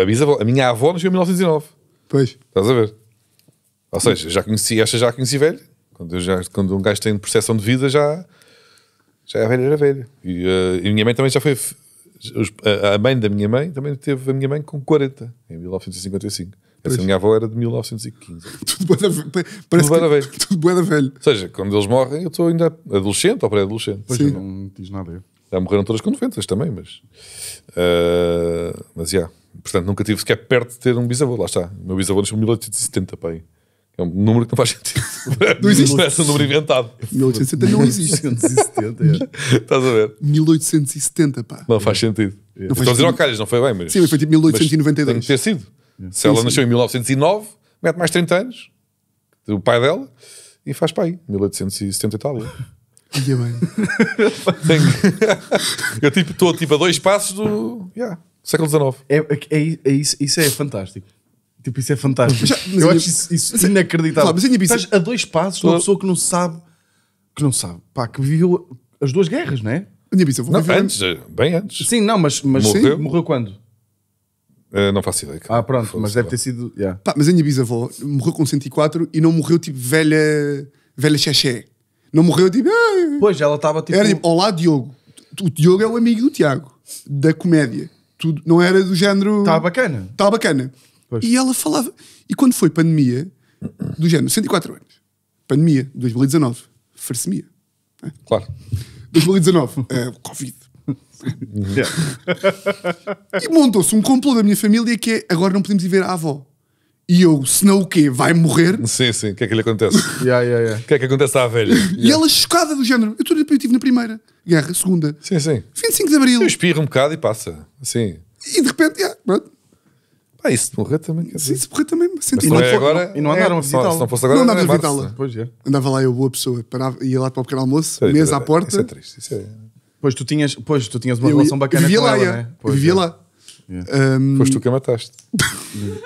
a, bisavó, a minha avó nasceu em 1919. Pois. Estás a ver? Ou seja, já conheci, esta já conheci velho. Quando, já, quando um gajo tem percepção de vida, já, já é era velho, era velho. E, uh, e a minha mãe também já foi. a mãe da minha mãe também teve a minha mãe com 40, em 1955. Essa minha avó era de 1915. tudo bué da velho. Parece da que- Tudo bué da velho. Ou seja, quando eles morrem, eu estou ainda adolescente ou pré-adolescente. Pois Sim. não diz nada. ver. Já morreram todas com 90 também, mas. Ah, mas já. Portanto, nunca tive sequer perto de ter um bisavô. Lá está. O meu bisavô nasceu em 1870, pai. É um número que não faz sentido. Não existe. Parece é um número inventado. 1870 não existe. 170, é. Estás a ver? 1870, pá. Não faz sentido. Não faz Estou a dizer sentido. ao calhas, não foi bem, mas. Sim, mas foi tipo 1892. tem que ter sido. Se sim, ela nasceu em 1909, mete mais 30 anos, o pai dela, e faz para aí, 1870 e tal. É eu tipo estou tipo a dois passos do yeah, século XIX. É, é, é, é, isso, isso é fantástico. Tipo, isso é fantástico. Já, eu acho isso, isso inacreditável. Mas minha, Estás é- a dois passos de uma pessoa que não sabe, que não sabe, pá, que viveu as duas guerras, não é? Minha bicha, não, antes, antes, bem antes. Sim, não, mas, mas morreu. Sim, morreu quando? Uh, não faço ideia. Ah, pronto, mas deve ter sido. Yeah. Pá, mas a minha bisavó morreu com 104 e não morreu tipo velha. velha xexé. Não morreu tipo. Ah. Pois, ela estava tipo. Era tipo, olá tipo, Diogo. O Diogo é o amigo do Tiago, da comédia. Tudo, não era do género. Estava tá bacana. Estava tá bacana. Pois. E ela falava. E quando foi pandemia, do género, 104 anos. Pandemia, 2019. Farsemia. Claro. 2019, uh, eh, Covid. Yeah. Uhum. e montou-se um complô da minha família que é agora não podemos ir ver a avó. E eu, se não o quê? Vai morrer? Sim, sim. O que é que lhe acontece? O yeah, yeah, yeah. que é que acontece à velha? E ela chocada do género. Eu, estive na primeira guerra, segunda. Sim, sim. 25 de Abril. Eu espirro um bocado e passa. Sim. E de repente, yeah, pronto. Ah, isso de morrer também. Isso morrer também. Mas e, não, é agora, não, e não andaram é, a visitá-la. Se não fosse agora, não andavam a visitá-la. Pois é. Andava lá eu, boa pessoa. Parava, ia lá para o pequeno almoço, mesa à porta. Isso é triste. Isso é... Pois tu tinhas, pois, tu tinhas uma eu, relação bacana vivia com lá, ela, né? Pois, vivia é. lá. Yeah. Um... Foste tu que a mataste.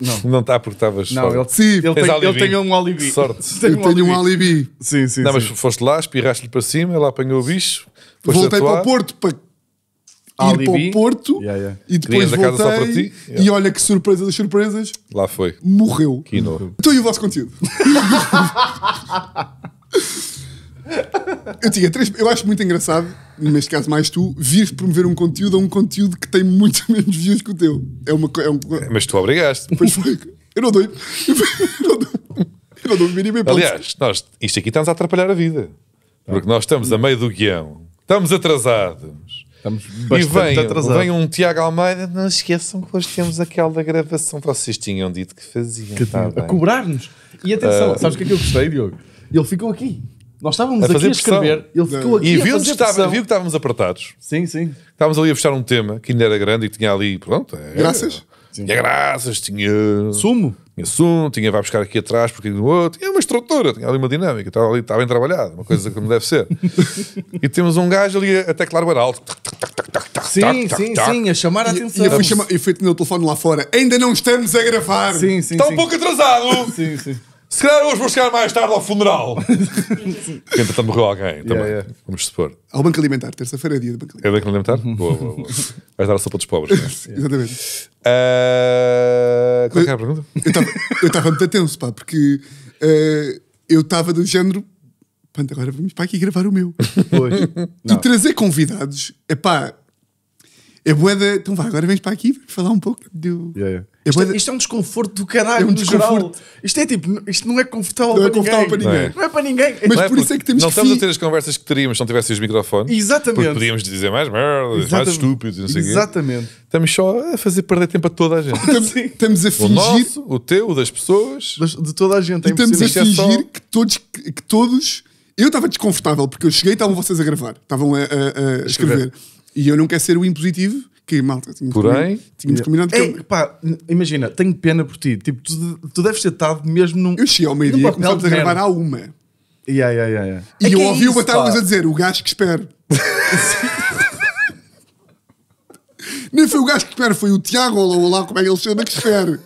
Não. Não está porque estavas. Não, fora. ele, sim, ele, tem, ele tem um alibi. Sorte. Tem eu um tenho alibi. um alibi. Sim, sim. Não, sim. mas foste lá, espirraste-lhe para cima, ela apanhou o bicho. Voltei para o Porto para alibi. ir para o Porto yeah, yeah. e depois voltei. Casa só para ti? Yeah. E olha que surpresa das surpresas. Lá foi. Morreu. Quino. Então e o vosso conteúdo? Eu tinha três. Eu acho muito engraçado, neste caso mais tu, vires promover um conteúdo a um conteúdo que tem muito menos views que o teu. É uma, é um... Mas tu obrigaste. Pois foi. Eu não dou. Eu não dou, eu não dou mínimo Aliás, nós, isto aqui estamos a atrapalhar a vida. Porque nós estamos a meio do guião. Estamos atrasados. Estamos e vem, atrasados. vem um Tiago Almeida. Não esqueçam que hoje temos aquela gravação que vocês tinham dito que faziam. Que tá a cobrar-nos. E atenção, uh... sabes o que é que eu gostei, Diogo? Ele ficou aqui. Nós estávamos a aqui a escrever, ele ficou aqui e a viu, estava, viu que estávamos apertados. Sim, sim. Estávamos ali a fechar um tema que ainda era grande e tinha ali, pronto. É, graças. Sim. Tinha graças, tinha. Sumo. Tinha sumo, tinha vai buscar aqui atrás, porque no outro. Tinha uma estrutura, tinha ali uma dinâmica, estava ali, estava bem trabalhado, uma coisa como deve ser. e temos um gajo ali a teclar o alto Sim, sim, sim, a chamar a atenção. E eu fui, chamar, fui o telefone lá fora. Ainda não estamos a gravar. Sim, sim. Está um pouco atrasado. Sim, sim. Se calhar hoje vou chegar mais tarde ao funeral. Entretanto morreu alguém também. yeah. Vamos supor. Ao Banco Alimentar, terça-feira é dia do é Banco Alimentar. É Banco Alimentar? boa, boa, boa. Vais dar a sopa dos pobres. Né? Exatamente. Uh, qual é que é a pergunta? Eu estava muito tenso, pá, porque uh, eu estava do género. agora vamos para aqui gravar o meu. Pois. E trazer convidados, é pá é boeda. Então vai agora vens para aqui vamos falar um pouco do. Yeah, yeah. É isto, é, isto, é, um desconforto do caralho, é um no geral. Isto é tipo, isto não é confortável, não é para, ninguém. para ninguém. Não é, não é para ninguém. Mas é por isso é que temos Não que estamos fi... a ter as conversas que teríamos se não tivesse os microfones. Exatamente. Porque podíamos dizer mais merda, mais estúpidos, não sei o quê. Exatamente. Estamos só a fazer perder tempo a toda a gente. estamos, estamos a fingir. O nosso, o teu, o das pessoas. De toda a gente. É estamos a é fingir só... que todos. Que todos eu estava desconfortável porque eu cheguei e estavam vocês a gravar, estavam a, a, a escrever. escrever. E eu não quero ser o impositivo, que malta, tínhamos Porém, tínhamos combinado que. Ei, eu... pá, imagina, tenho pena por ti. Tipo, tu, tu deves ter estado mesmo num. Eu cheguei ao meio-dia, e começámos a gravar à uma. Yeah, yeah, yeah, yeah. E é eu é ouvi é isso, o Batalhas a dizer: o gajo que espero. Nem foi o gajo que espera, foi o Tiago, olá, olá, como é que ele se chama, que espera.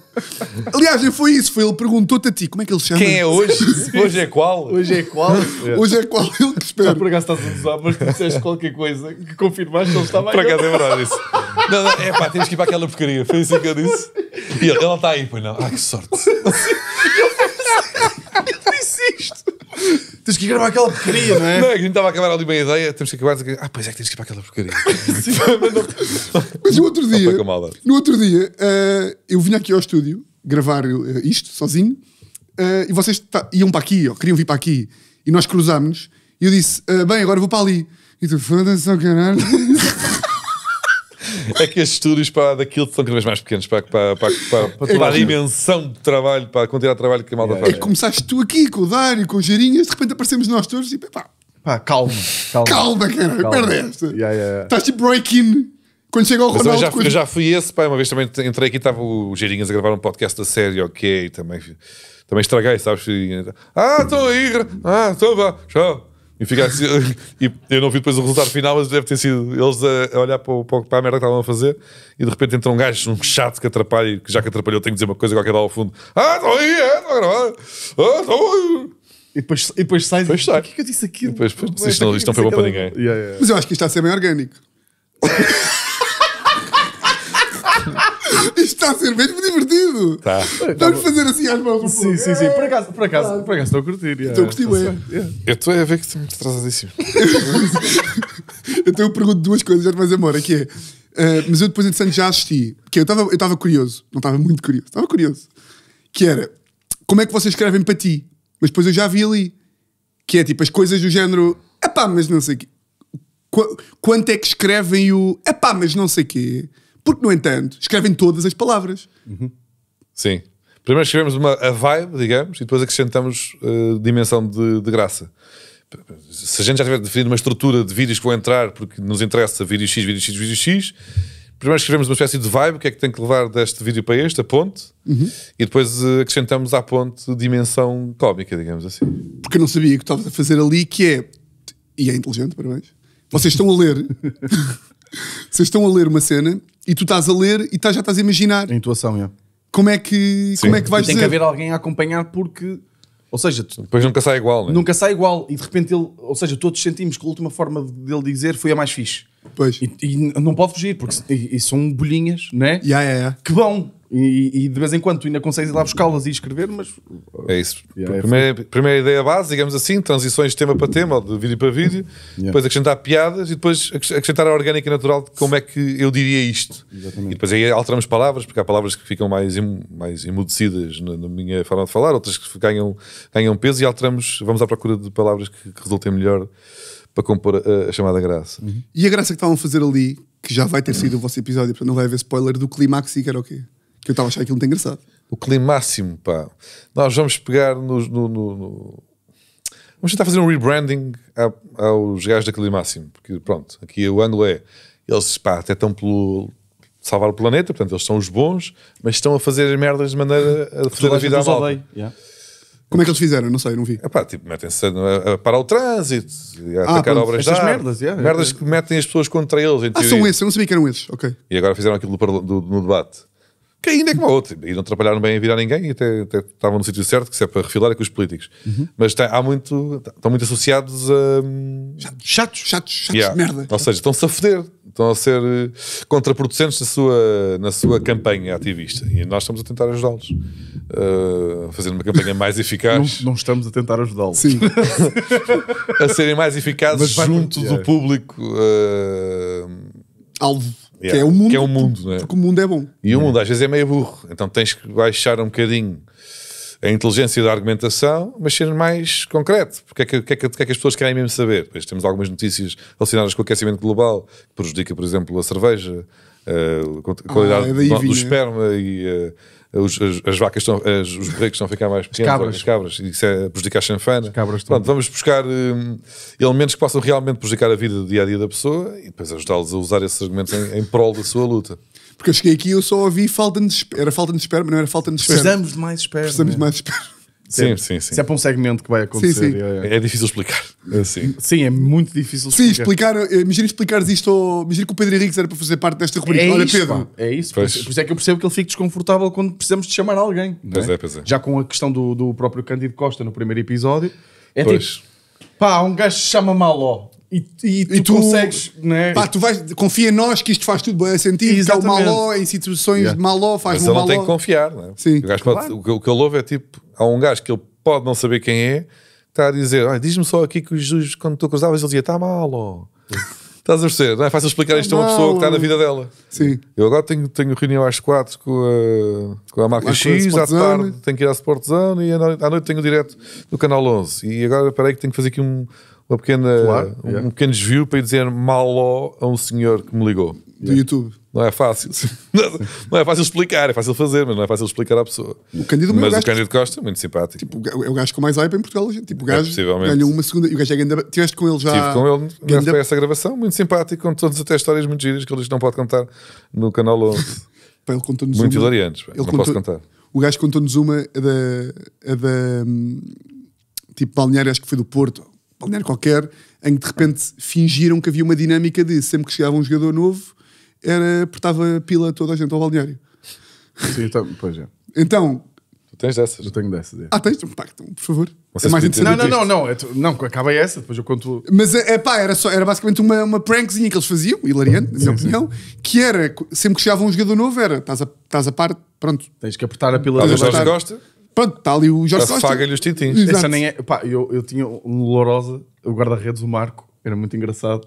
Aliás, nem foi isso, foi ele perguntou-te a ti como é que ele se chama. Quem é hoje? hoje é qual? Hoje é qual? hoje é qual? Ele que espera. Por acaso estás a usar, mas tu disseste qualquer coisa que confirmaste que ele estava aí. Por acaso é verdade isso. Não, não, é pá, temos que ir para aquela porcaria. Foi isso assim que eu disse. E ele, ela está aí, pois não. Ah, que sorte. eu disse isto tens que ir gravar aquela porcaria, não é? Não, é a gente estava a acabar ali uma ideia, temos que acabar. Ah, pois é que tens que ir para aquela porcaria. Mas no outro dia, no outro dia, uh, eu vim aqui ao estúdio gravar uh, isto sozinho uh, e vocês iam para aqui, ou queriam vir para aqui, e nós cruzámos-nos. E eu disse, bem, agora vou para ali. E tu, foda-se ao caralho é que estes estúdios pá, daquilo são cada vez mais pequenos pá, pá, pá, é, pá, para toda a dimensão de trabalho, para continuar quantidade de trabalho que a malda é. faz. É que começaste tu aqui com o Dário, com o Jirinhas, de repente aparecemos nós todos e pá. Pá, calma, calma. Calma, cara, esta. Yeah, yeah. Estás tipo break-in. Quando chega ao Ronaldo. Eu já, coisa... eu já, fui esse, pá, uma vez também entrei aqui estava o Jirinhas a gravar um podcast da série, ok, também, também estraguei, sabes? Ah, estou aí, ah, estou, já, e ficasse assim, e eu não vi depois o resultado final, mas deve ter sido eles a, olhar para, o, para a merda que estavam a fazer e de repente entra um gajo, um chato que atrapalha e que já que atrapalhou tem que dizer uma coisa qualquer lá ao fundo. Ah, estou aí, é, estou a gravar. Ah, estou e depois, e depois sai. Depois sai. O que é que eu disse aquilo? depois, depois, isto, não, isto não é foi bom para ninguém. Yeah, yeah. Mas eu acho que isto está a ser bem orgânico. está a ser mesmo divertido. Tá. Vamos fazer assim às mãos um Sim, sim, sim. Por acaso, por acaso, por acaso estou a curtir. Estou a curtir bem. Eu estou a ver que estou muito atrasadíssimo. então eu pergunto duas coisas já de mais embora, que é... Uh, mas eu depois, entretanto, já assisti. Que eu estava eu curioso. Não estava muito curioso. Estava curioso. Que era... Como é que vocês escrevem para ti? Mas depois eu já vi ali. Que é tipo as coisas do género... Epá, mas não sei o quê. Qu quanto é que escrevem o... Epá, mas não sei o quê porque, no entanto, escrevem todas as palavras. Uhum. Sim. Primeiro escrevemos uma, a vibe, digamos, e depois acrescentamos uh, dimensão de, de graça se a gente já tiver definido uma estrutura de vídeos que vão entrar, porque nos interessa vídeo X, vídeo X, vídeo X, primeiro escrevemos uma espécie de vibe, o que é que tem que levar deste vídeo para este, a ponte, uhum. e depois eh, acrescentamos à ponte dimensão cómica, digamos assim. Porque eu não sabia o que estavas a fazer ali, que é. E é inteligente, parabéns. Vocês estão a ler. Vocês estão a ler uma cena e tu estás a ler e estás, já estás a imaginar. A intuação, é. Como é que, como é que vais e tem dizer? que haver alguém a acompanhar porque... Ou seja, tu, Depois nunca sai igual, né? nunca sai igual. E de repente ele... Ou seja, todos sentimos que a última forma dele dizer foi a mais fixe. Pois. E, e não pode fugir, porque e, e são bolhinhas, né? Yeah, yeah, yeah. Que bom e, e, de vez em quando tu ainda consegues ir lá buscá-las e escrever, mas. É isso. Eh, yeah, é primeira, é primeira ideia base, digamos assim, transições de tema para tema, de vídeo para vídeo, yeah. depois acrescentar piadas e depois acrescentar a orgânica natural de como é que eu diria isto. Exatamente. E depois aí alteramos palavras, porque há palavras que ficam mais, mais emudecidas na, na, minha forma de falar, outras que ganham, ganham peso e alteramos, vamos à procura de palavras que, que resultem melhor para compor a, a chamada graça. Uhum. E a graça que estavam a fazer ali, que já vai ter sido o vosso episódio, portanto não vai haver spoiler, do clímax e que era o quê? Que eu estava a achar aquilo muito engraçado. O climáximo, pá. Nós vamos pegar no. no, no, no... Vamos tentar fazer um rebranding aos gajos da Climáximo, porque pronto, aqui o ângulo é. Eles, pá, até estão pelo, salvar o planeta, portanto eles são os bons, mas estão a fazer as merdas de maneira a fazer a vida à Como é que eles fizeram? Não sei, não vi. Epá, é tipo, metem-se a, a, parar o trânsito, a ah, atacar pronto. obras de merdas, yeah, merdas é- que metem as pessoas contra eles. ah, são esses, eu não sabia que eram esses, ok. E agora fizeram aquilo do, do, no debate que ainda é que uma outra. E não atrapalharam bem a virar ninguém e até, até estavam no sítio certo, que se é para refilar é com os políticos. Uhum. Mas tá, há muito, estão muito associados a. Hum, chatos, chatos, chatos, chatos yeah. merda. Ou seja, estão-se a foder, estão a ser eh, contraproducentes na sua, na sua campanha ativista. E nós estamos a tentar ajudá-los. Uh, eh, fazendo uma campanha mais eficaz. não, não estamos a tentar ajudá-los. Sim. a serem mais eficazes junto do público. Uh, Alvo yeah. que é o mundo. Que é o mundo, porque, é? porque o mundo é bom. E o mundo às vezes é meio burro, então tens que baixar um bocadinho a inteligência da argumentação, mas ser mais concreto. Porque é que, que, é que, que, é que as pessoas querem mesmo saber? Depois temos algumas notícias relacionadas com o aquecimento global, que prejudica, por exemplo, a cerveja, eh, a qualidade ah, é do, do, esperma e eh, os, as, as, vacas estão, as, os borregos estão a ficar mais pequenos, as cabras, as cabras e isso é prejudicar a chanfana. Pronto, vamos buscar hum, elementos que possam realmente prejudicar a vida do dia a dia da pessoa e depois ajudá-los a usar esses argumentos em, em prol da sua luta. Porque eu cheguei aqui e eu só ouvi falta de espera. Era falta de espera, mas não era falta de espera. Precisamos de mais espera. Precisamos de mais espera. Sim, sim, sim. Se é para um segmento que vai acontecer. Sim, sim. É, é. é, difícil explicar. É, sim Sim, é muito difícil explicar. Sim, explicar. Eh, imagina explicares isto. Imagina que o Pedro Henrique era para fazer parte desta rubrica. É Olha, isso, Pedro. Pá. É isso. Pois. Por, isso é que eu percebo que ele fica desconfortável quando precisamos de chamar alguém. É? Pois é? pois é. Já com a questão do, do próprio Cândido Costa no primeiro episódio. É pois. tipo, pá, um gajo chama Maló. E, e, tu, e tu consegues, né? pá, tu vais, confia em nós que isto faz tudo bem sentido. Que é o maló em situações yeah. de maló, faz Mas um maló. Mas ele não tem que confiar, né? Sim. O, gajo claro. pode, o, que, o que ele ouve é tipo, há um gajo que ele pode não saber quem é, está a dizer: ah, diz-me só aqui que o Jesus, quando tu cruzavas, ele dizia: está mal, ó. Estás a perceber? Não é fácil explicar tá isto a uma pessoa que está na vida dela. Sim. Eu agora tenho, tenho reunião às quatro com a, com a marca X, à tarde tenho que ir à Sportzone e à noite, à noite tenho o direto do Canal 11. E agora, peraí que tenho que fazer aqui um, uma pequena, claro, um pequeno desvio para ir dizer maló a um senhor que me ligou. Do yeah. YouTube. Não é fácil. não é fácil explicar, é fácil fazer, mas não é fácil explicar à pessoa. O Cândido é mas o, o Cândido Costa, muito simpático. Tipo, é o gajo com mais hype em Portugal. Tipo, o é, gajo é, ganhou uma segunda e o gajo é grande. Tiveste com ele já. Tive com ele ganda... para essa gravação, muito simpático, com nos até histórias muito giras que ele diz que não pode contar no canal 11. ele contou-nos muito hilariantes, ele não contou... posso contar. O gajo contou-nos uma da, da. Hum, tipo, balneário, acho que foi do Porto balneário qualquer, em que de repente fingiram que havia uma dinâmica de sempre que chegava um jogador novo, era, portava pila toda a gente ao balneário. Sim, então, pois é. Então, Tu Tens dessas? Eu tenho dessas. É. Ah, tens? Pá, então, por favor. é mais interessante. Não, não, não, não, é tu, não. Acaba essa, depois eu conto. Mas é, é pá, era, só, era basicamente uma, uma prankzinha que eles faziam, hilariante, na minha opinião, que era sempre que chegava um jogador novo, era estás a, estás a par, pronto. Tens que apertar a pila Talvez gosta. Pronto, está ali o Jorge Costa. lhe os tintins. Exato. Essa nem é, pá, eu, eu tinha um Lourosa, o guarda-redes, o Marco, era muito engraçado.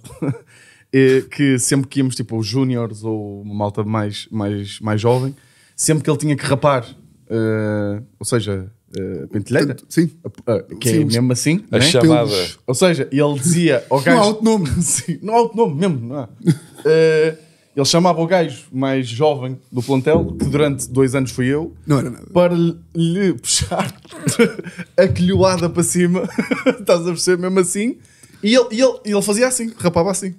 é, que sempre que íamos, tipo, os júniores ou uma malta mais, mais, mais jovem, sempre que ele tinha que rapar, uh, ou seja, uh, pentelheira. Sim. Uh, que é Sim, mesmo assim. A né? chamada. Pelos... Ou seja, ele dizia ao gajo... não há outro nome. Sim, não há outro nome mesmo, não há. Uh, Ele chamava o gajo mais jovem do plantel, que durante dois anos fui eu, Não era nada. para lhe puxar a quilhoada para cima. Estás a perceber mesmo assim? E ele, e ele, ele fazia assim, rapava assim.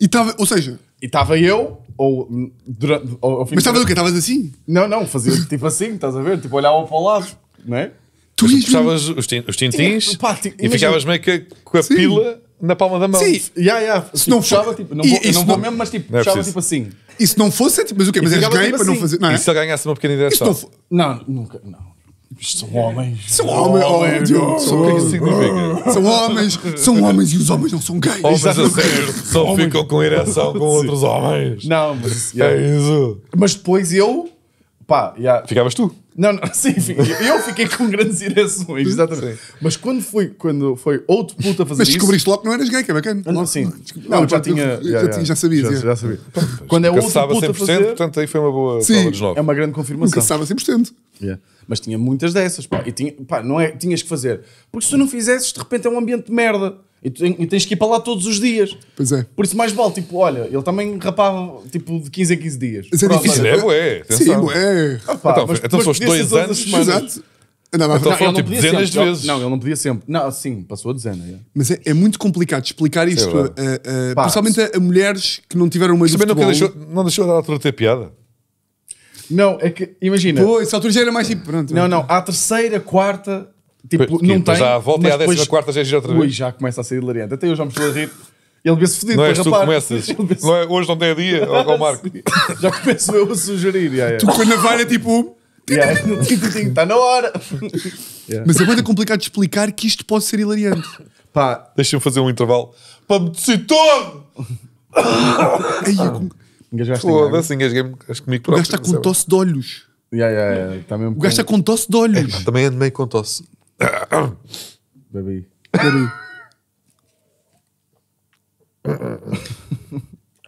E estava, ou seja, E estava eu, ou durante. Ao, ao fim mas do- estavas o quê? Estavas assim? Não, não, fazia tipo assim, estás a ver? Tipo, olhava para o lado, não é? Tu Puxavas os, tin- os tintins Pá, e imagina- ficavas meio que com a Sim. pila na palma da mão. Sim, yeah, yeah. se tipo, não puxava, tipo, não, vou, não, vou mesmo, mas tipo, não é tipo assim. E se não fosse, é, tipo, mas o quê? Mas eras gay tipo para assim. não fazer. Não é? E se ganhasse uma pequena direção? Não, for... não, nunca, não. São homens. São homens, homens. São, o que é que significa? são homens, são homens e os homens não são gays. Homens a sério, só ficam com ereção com outros homens. Não, mas. É, é isso. Mas depois eu Pá, yeah. Ficavas tu? Não, não, sim, eu fiquei com grandes direções, exatamente. Sim. Mas quando foi, quando foi outro puto a fazer Mas isso. Mas descobriste logo que não eras gay, que é bacana. Não, sim. Não, não já, já, tinha, já, já, já, sabia Já, é. já sabia. Quando é outro puto a fazer. Portanto, aí foi uma boa sim, É uma grande confirmação. Nunca se 100%. Yeah. Mas tinha muitas dessas, pá. E tinha, pá, não é, tinhas que fazer. Porque se tu não fizesses, de repente é um ambiente de merda. E, tu, e tens que ir para lá todos os dias. Pois é. Por isso, mais vale, tipo, olha, ele também rapava tipo de 15 a 15 dias. Isso é difícil, olha. é, ué. Sim, ué. Ah, pá, então, mas, então mas os dois anos. Exato. Não, não, então não, foram tipo dezenas de vezes. Não, ele não podia sempre. Não, sim, passou a dezena. Yeah. É. Mas é, é, muito complicado explicar isto, a, a, a, Pá, principalmente a, mulheres que não tiveram uma Também nunca deixou, não deixou a altura ter piada. Não, é que, imagina. Pô, essa altura já era mais tipo. Pronto, não, não, há a terceira, quarta, Tipo, que, não tem. Já volta e à décima quarta já gira outra vez. Ui, já começa a sair hilariante. Até eu já me estou a rir. Ele vê-se fedido, não és tu começas. Não é, hoje não tem dia, ó, ó Marco. já começo eu a sugerir. Yeah, yeah. Tu com a navalha, tipo... Está na hora. Mas é muito complicado de explicar que isto pode ser hilariante. Pá. Deixa-me fazer um intervalo. Para me descer todo! Foda-se, engasguei-me comigo próprio. O gajo está com tosse de olhos. Yeah, yeah, yeah. Tá o gajo está com tosse de olhos. É, também ando meio com tosse. Bebi. Bebi.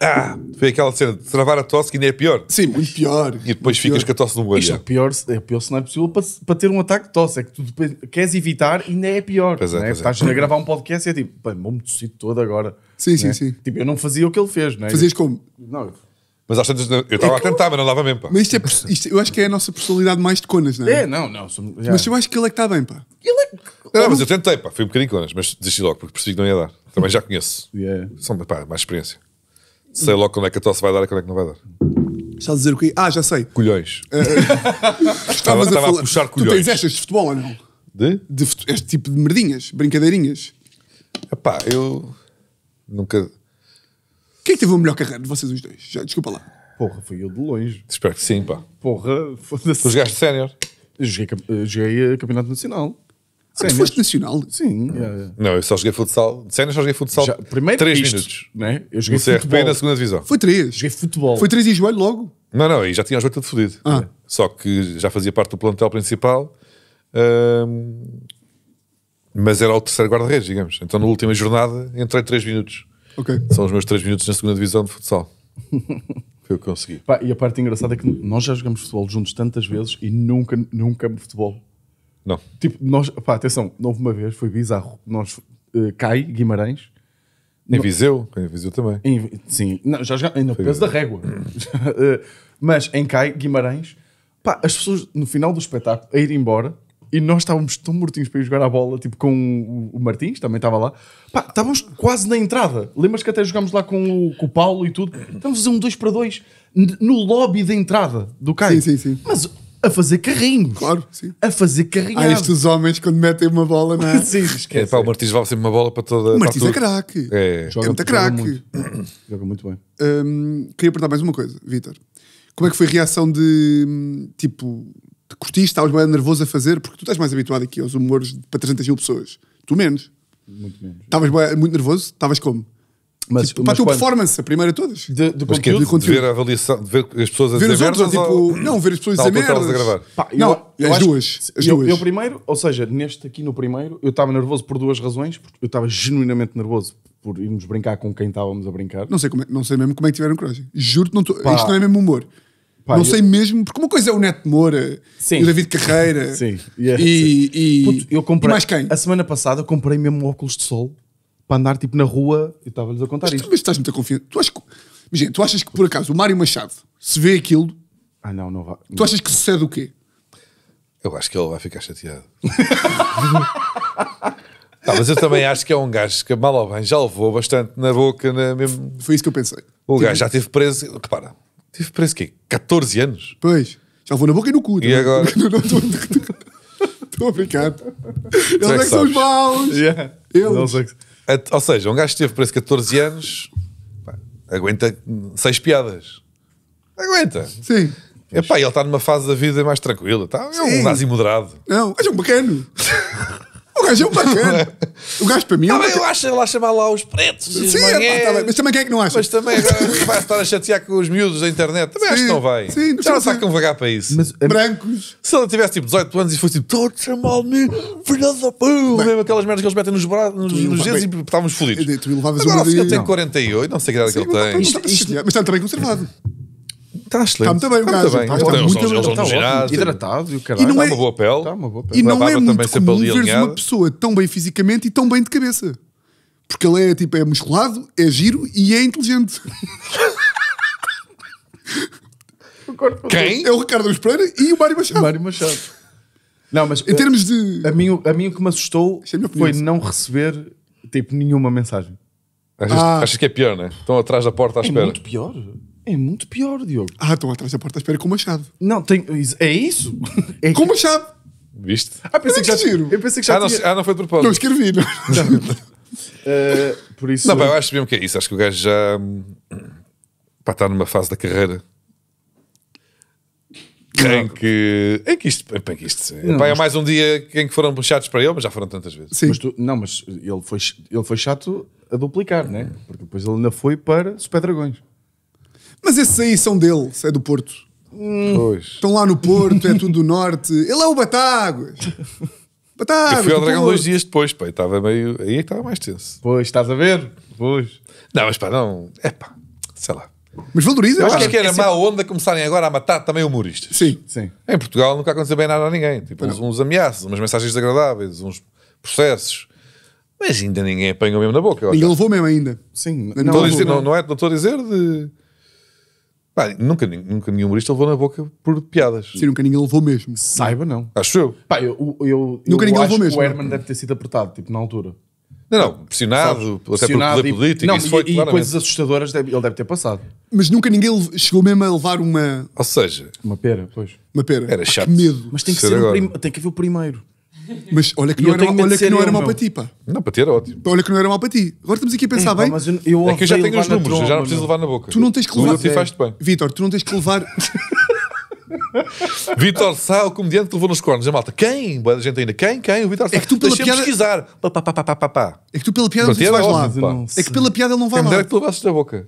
Ah, foi aquela cena de travar a tosse que ainda é pior. Sim, muito pior. E depois ficas pior. com a tosse no olho. Isto é pior, é pior se não é possível para, para ter um ataque de tosse. É que tu depois queres evitar e ainda é pior. Pois é, né? pois é. Estás é. a gravar um podcast e é tipo, bem, vou-me tossir todo agora. Sim, né? sim, sim. Tipo, eu não fazia o que ele fez, né? Fazias como? Não, mas às tantas, eu estava é a tentar, mas não dava mesmo, pá. Mas isto é, isto, eu acho que é a nossa personalidade mais de conas, não é? É, não, não. Somos, Mas eu acho que ele é que está bem, pá. Ele é... Não, ah, ah, mas eu tentei, pá. Fui um bocadinho conas, mas desisti logo, porque percebi que não ia dar. Também já conheço. Yeah. São, pá, mais experiência. Sei logo quando é que a tosse vai dar e quando é que não vai dar. Estás a dizer o quê? Ah, já sei. Colhões. Ah, estava, a, falar... a puxar colhões. Tu tens estas de futebol ou não? De? de Este tipo de merdinhas, brincadeirinhas. Pá, eu nunca quem é teve a melhor carreira de vocês os dois? Já, desculpa lá. Porra, foi eu de longe. Espero que sim, pá. Porra, foda-se. Tu jogaste sénior? Joguei, joguei a eh, campeonato nacional. Ah, tu foste nacional? Sim. Ah. Não, eu só joguei futsal. De sénior só joguei futsal. Já- primeiro três isto, minutos. Né? Eu joguei No CRP futebol. na segunda divisão. Foi três. Joguei futebol. Foi três e joelho logo. Não, não, e já tinha o joelho todo fodido. Ah. Só que já fazia parte do plantel principal. mas era o terceiro guarda-redes, digamos. Então, na última jornada, entrei três minutos. Okay. São os meus 3 minutos na segunda divisão de futsal. Foi o que consegui. Pá, e a parte engraçada é que nós já jogamos futebol juntos tantas vezes e nunca, nunca futebol. Não. Tipo, nós, pá, atenção, houve uma vez, foi bizarro. Nós, uh, Cai, Guimarães. Em Viseu, em Viseu também. Em, sim, não, já jogamos, ainda peso da régua. uh, mas em Cai, Guimarães, pá, as pessoas no final do espetáculo a ir embora e nós estávamos tão mortinhos para ir jogar a bola, tipo com o Martins, também estava lá. Pá, estávamos quase na entrada. Lembras que até jogámos lá com o, com o Paulo e tudo? Estávamos a fazer um 2 para 2 no lobby da entrada do Caio. Sim, sim, sim. Mas a fazer carrinhos. Claro, sim. A fazer carrinhos. Há estes homens quando metem uma bola, não é? sim, esquece. É, pá, o Martins vale sempre uma bola para toda a. O Martins é craque. É, joga, é muito craque. Joga muito bem. Hum, queria perguntar mais uma coisa, Vitor. Como é que foi a reação de, hum, tipo, de curtiste, estavas meio nervoso a fazer, porque tu estás mais habituado aqui aos humores para 300 mil pessoas. Tu menos. Muito menos. Estavas muito nervoso? Estavas como? Mas, tipo, mas para a tua quando... performance, a primeira de todas. De, do mas conteúdo, de conteúdo. ver a avaliação, de ver as pessoas a ver dizer outros, tipo, ou... Não, ver as pessoas a dizer merdas. A gravar. Pá, eu, não, eu as, duas, as eu, duas. Eu, primeiro, ou seja, neste aqui no primeiro, eu estava nervoso por duas razões. Porque eu estava genuinamente nervoso por irmos brincar com quem estávamos a brincar. Não sei, como é, não sei mesmo como é que tiveram coragem. Juro-te, não isto não é mesmo humor não sei mesmo, porque uma coisa é o Neto Moura sim. e o David Carreira sim, yeah, e, sim. e, Puto, eu comprei, e mais quem? A semana passada eu comprei mesmo óculos de sol para andar tipo na rua e estava-lhes a contar mas, isto. Mas estás muito confiante. Tu, achas que, tu achas que por acaso o Mário Machado se vê aquilo? Ah, não, não vai. Tu achas que sucede o quê? Eu acho que ele vai ficar chateado. tá, mas eu também acho que é um gajo que mal ou bem já levou bastante na boca. Na né, mesmo... Foi isso que eu pensei. O tipo... gajo já teve preso. Repara, Tive preso o quê? 14 anos? Pois. Já vou na boca e no cu. E não? É? agora? Não, não, estou a brincar. Eles é que são os maus. Yeah. Eles. É que... Ou seja, um gajo teve preso 14 anos, pá, aguenta 6 piadas. Aguenta. Sim. Epá, ele está numa fase da vida mais tranquila. Tá? É um nazi moderado. Não, é um bacano. O gajo é um bacana. O gajo para mim é um Também tá eu bacana. acho lá chamar lá os pretos. os Sim, é, pá, tá bem. mas também quem é que não acha? Mas também vai estar a chatear com os miúdos da internet. Também acho que não vai. sim, Já não sim. está com vagar para isso. Mas é- Brancos. Se ele tivesse tipo 18 anos e fosse tipo, todo chamar-me filha da Pão, mesmo aquelas merdas que eles metem nos, braços, nos, nos dedos e estávamos fodidos. Tu levavas Agora, uma se ele tem 48, não sei que idade é que ele tem. Mas está também conservado. Está excelente. Está muito bem o gajo. Está muito bem. Eles Hidratado e o caralho. Está uma é boa pele. Está uma boa pele. E não é muito comum veres uma pessoa tão bem fisicamente e tão bem de cabeça. Porque ele é, tipo, é musculado, é giro e é inteligente. Quem? É o Ricardo Luís Pereira e o Mário Machado. Mário Machado. Não, mas em a, termos de. A mim, a mim o que me assustou é foi não receber tipo nenhuma mensagem. Achas, ah. achas que é pior, né? Estão atrás da porta à é espera. É muito pior. É muito pior, Diogo. Ah, estão atrás da porta à espera com o machado. Não, tem... é isso? É com o machado. Viste? Ah, pensei que, é que, já, giro. eu pensei que já ah, não, tinha... ah, não foi de propósito. Não escrevi. Não. uh, por isso... Não, pá, eu acho mesmo que é isso. Acho que o gajo já... Hum, pá, está numa fase da carreira em que, em que isto, em que isto não, é mais um dia em que foram chatos para ele, mas já foram tantas vezes. Sim. Mas tu, não, mas ele foi, ele foi chato a duplicar, né? Porque depois ele ainda foi para Super Dragões. Mas esses aí são dele, é do Porto. Hum, pois. Estão lá no Porto, é tudo do Norte. Ele é o Batáguas. Batáguas. Eu fui ao Dragão dois dias depois, pá, estava meio. Aí é que estava mais tenso. Pois, estás a ver? Pois. Não, mas pá, não. É pá, sei lá. Mas valoriza. Eu acho que era é má onda começarem agora a matar também humoristas. Sim, sim. Em Portugal nunca aconteceu bem nada a ninguém. Tipo, uns, uns, ameaças, umas mensagens desagradáveis, uns processos. Mas ainda ninguém apanhou mesmo na boca. ele levou mesmo ainda. Sim. Não, não, não, não, é, não estou a dizer de Pá, nunca, nunca nenhum humorista levou na boca por piadas. Sim, nunca ninguém levou mesmo. Saiba, não. Acho eu. Pá, eu, eu, eu, nunca eu ninguém acho levou mesmo. o Herman deve ter sido apertado, tipo, na altura. Não, não, pressionado, até pressionado pelo poder político. Não, isso foi, e, claramente. coisas assustadoras deve, ele deve ter passado. Mas nunca ninguém chegou mesmo a levar uma. Ou seja, uma pera, pois. Uma pera. Era chato. Ah, que medo. Mas tem que, ser, ser um prim, tem que haver o primeiro. Mas olha que não era, tenho olha que não era mau para ti, pá. Não, para ti era ótimo. Olha que não era mal para ti. Agora estamos aqui a pensar bem. Mas eu, eu É que eu já odeio tenho os números, eu já não tromba, preciso levar na boca. Tu não tens que levar- O Lil é. bem. Vitor, tu não tens que levar. Vitor Sá, o comediante que levou nos cornos. A malta, quem? Boa gente ainda. Quem? Quem? O Vitor Sá. É que tu pela piada- pesquisar. Pá, pá, pá, pá, pá, pá. É que tu pela piada não te era vais lá. É que pela piada ele não vai Quem me lá. dera que tu levasses na boca.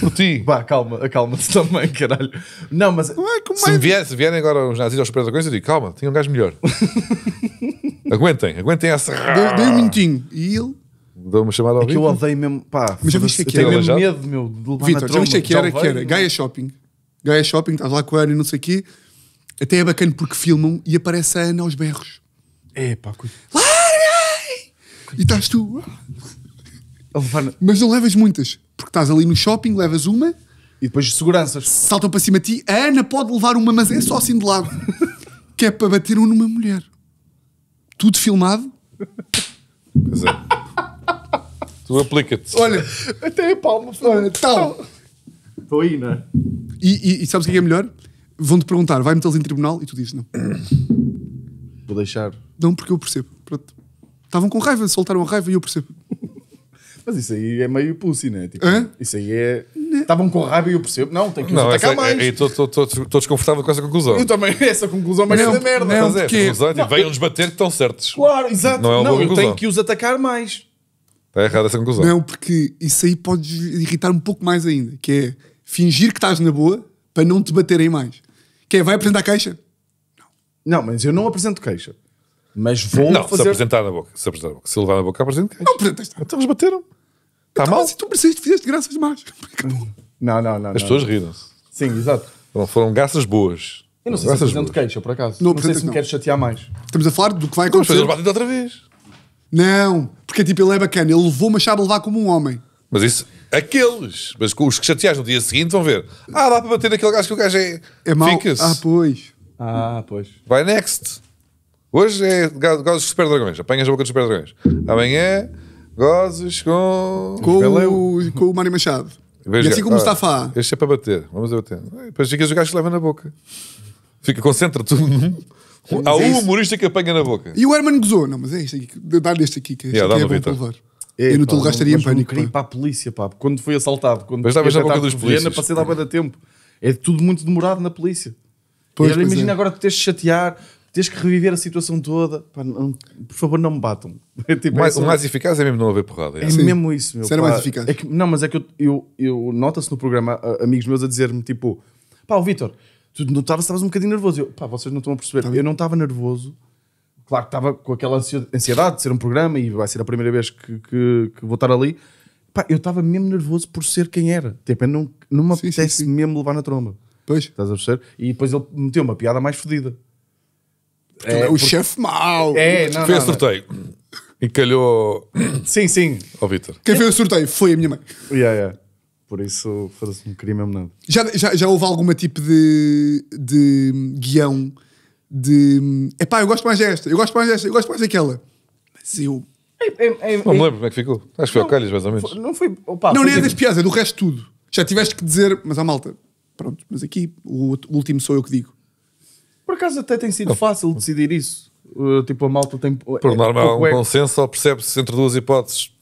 Por ti. Pá, calma, acalma-te também, caralho. Não, mas. Ué, como se, é? vier, se vierem agora uns nazis aos pés da coisa, eu digo, calma, tinha um gajo melhor. aguentem, aguentem essa. Dei, dei um minutinho. E ele. Deu uma chamada ao é que eu odeio mesmo. Pá, mas já viste que era. Eu tenho medo, meu, Vitor, já viste que era, que era. Gaia Shopping. Gaia Shopping, estás lá com a Ana e não sei o quê. Até é bacana porque filmam e aparece a Ana aos berros. É, pá, cuidado. Larguem! E estás tu. Mas não levas muitas. Porque estás ali no shopping, levas uma. E depois de seguranças. Saltam para cima de ti. A Ana pode levar uma, mas é só assim de lado. que é para bater um numa mulher. Tudo filmado. Pois é. tu aplica-te. Olha, até a palma. Olha, tal. Estou aí, não é? E, e, e sabes o que é, é melhor? Vão-te perguntar, vai metê-los em tribunal? E tu dizes não. Vou deixar. Não, porque eu percebo. Pronto. Estavam com raiva, soltaram a raiva e eu percebo. Mas isso aí é meio pussy, né? Tipo, isso aí é. Estavam com raiva e eu percebo. Não, tem que os essa, atacar é- mais. estou é- é, desconfortável com essa conclusão. Eu também, essa conclusão, mas é uma merda. Não, Mas é, porque- conclusão, tipo, venham-nos bater que estão certos. Claro, exato. Não é Não, eu tenho que os atacar mais. Está errada essa conclusão. Não, porque isso aí pode irritar um pouco mais ainda, que é fingir que estás na boa para não te baterem mais. Que é, vai apresentar queixa. Não, mas eu não apresento queixa. Mas vou Não, se apresentar na boca. Se apresentar na boca. Se levar na boca, apresento queixa. Não apresentas. Então eles bateram. Tá, tá mal? Mas, se tu precisas, fizeste graças demais. Não, não, não. As pessoas riram-se. Sim, exato. Foram, foram graças boas. Eu não sei graças se estou de queixa, por acaso. Não, não sei se não. me queres chatear mais. Estamos a falar do que vai acontecer. Mas batem outra vez. Não, porque tipo, ele é bacana. Ele levou uma chave a levar como um homem. Mas isso, aqueles. Mas com os que chateares no dia seguinte vão ver. Ah, dá para bater naquele gajo que o gajo é. É mau. Ah, pois. Ah, pois. Vai next. Hoje é gajo dos super dragões. Apanhas a boca dos super dragões. Amanhã. Gozes com. Com o, com o Mário Machado. Veja, e assim como ah, está a falar. Este é para bater, vamos bater. Depois fica os gajos que levam na boca. Fica, concentra tudo Há é um humorista que apanha na boca. E o Herman gozou, não, mas é isto aqui, dá-lhe este aqui, que este yeah, aqui é bom para levar. É, eu não te gastaria estaria em pânico. Eu queria ir para a polícia, pá, quando foi assaltado, quando mas estavas na boca dos polícias. Passei lá bem da tempo. É tudo muito demorado na polícia. Pois, e, pois imagina é. agora que tens de chatear, Tens que reviver a situação toda. Pá, não, por favor, não me batam. É tipo, o, mais, é o mais eficaz é mesmo não haver porrada. É, é mesmo isso, meu. Ser mais eficaz. É que, não, mas é que eu, eu, eu nota-se no programa a, amigos meus a dizer-me tipo: pá, o Vitor, tu não estavas um bocadinho nervoso. Eu, pá, vocês não estão a perceber. Tá eu não estava nervoso. Claro que estava com aquela ansiedade de ser um programa e vai ser a primeira vez que, que, que vou estar ali. Pá, eu estava mesmo nervoso por ser quem era. Tipo, não, não me apetece mesmo levar na tromba. Pois. Estás a perceber? E depois ele meteu uma piada mais fodida. É, o por... chefe mal. É, não, Fez não, sorteio. Não. E calhou. Sim, sim. Ó, Vitor. Quem fez o sorteio foi a minha mãe. Yeah, yeah. Por isso, foda-se, não queria mesmo nada. Já, já, já houve algum tipo de, de guião de. Epá, eu gosto mais desta, eu gosto mais desta, eu gosto mais daquela. Mas eu. não me lembro como é que ficou. Acho que foi ao Calhas, mais ou menos. Não foi. Opa, não, nem é tipo- das piadas, é do resto tudo. Já tiveste que dizer, mas a malta, pronto, mas aqui o último sou eu que digo. Por acaso até tem sido fácil decidir isso. Uh, tipo, a malta tem. Por normal é norma, há um é... bom só percebe-se entre duas hipóteses.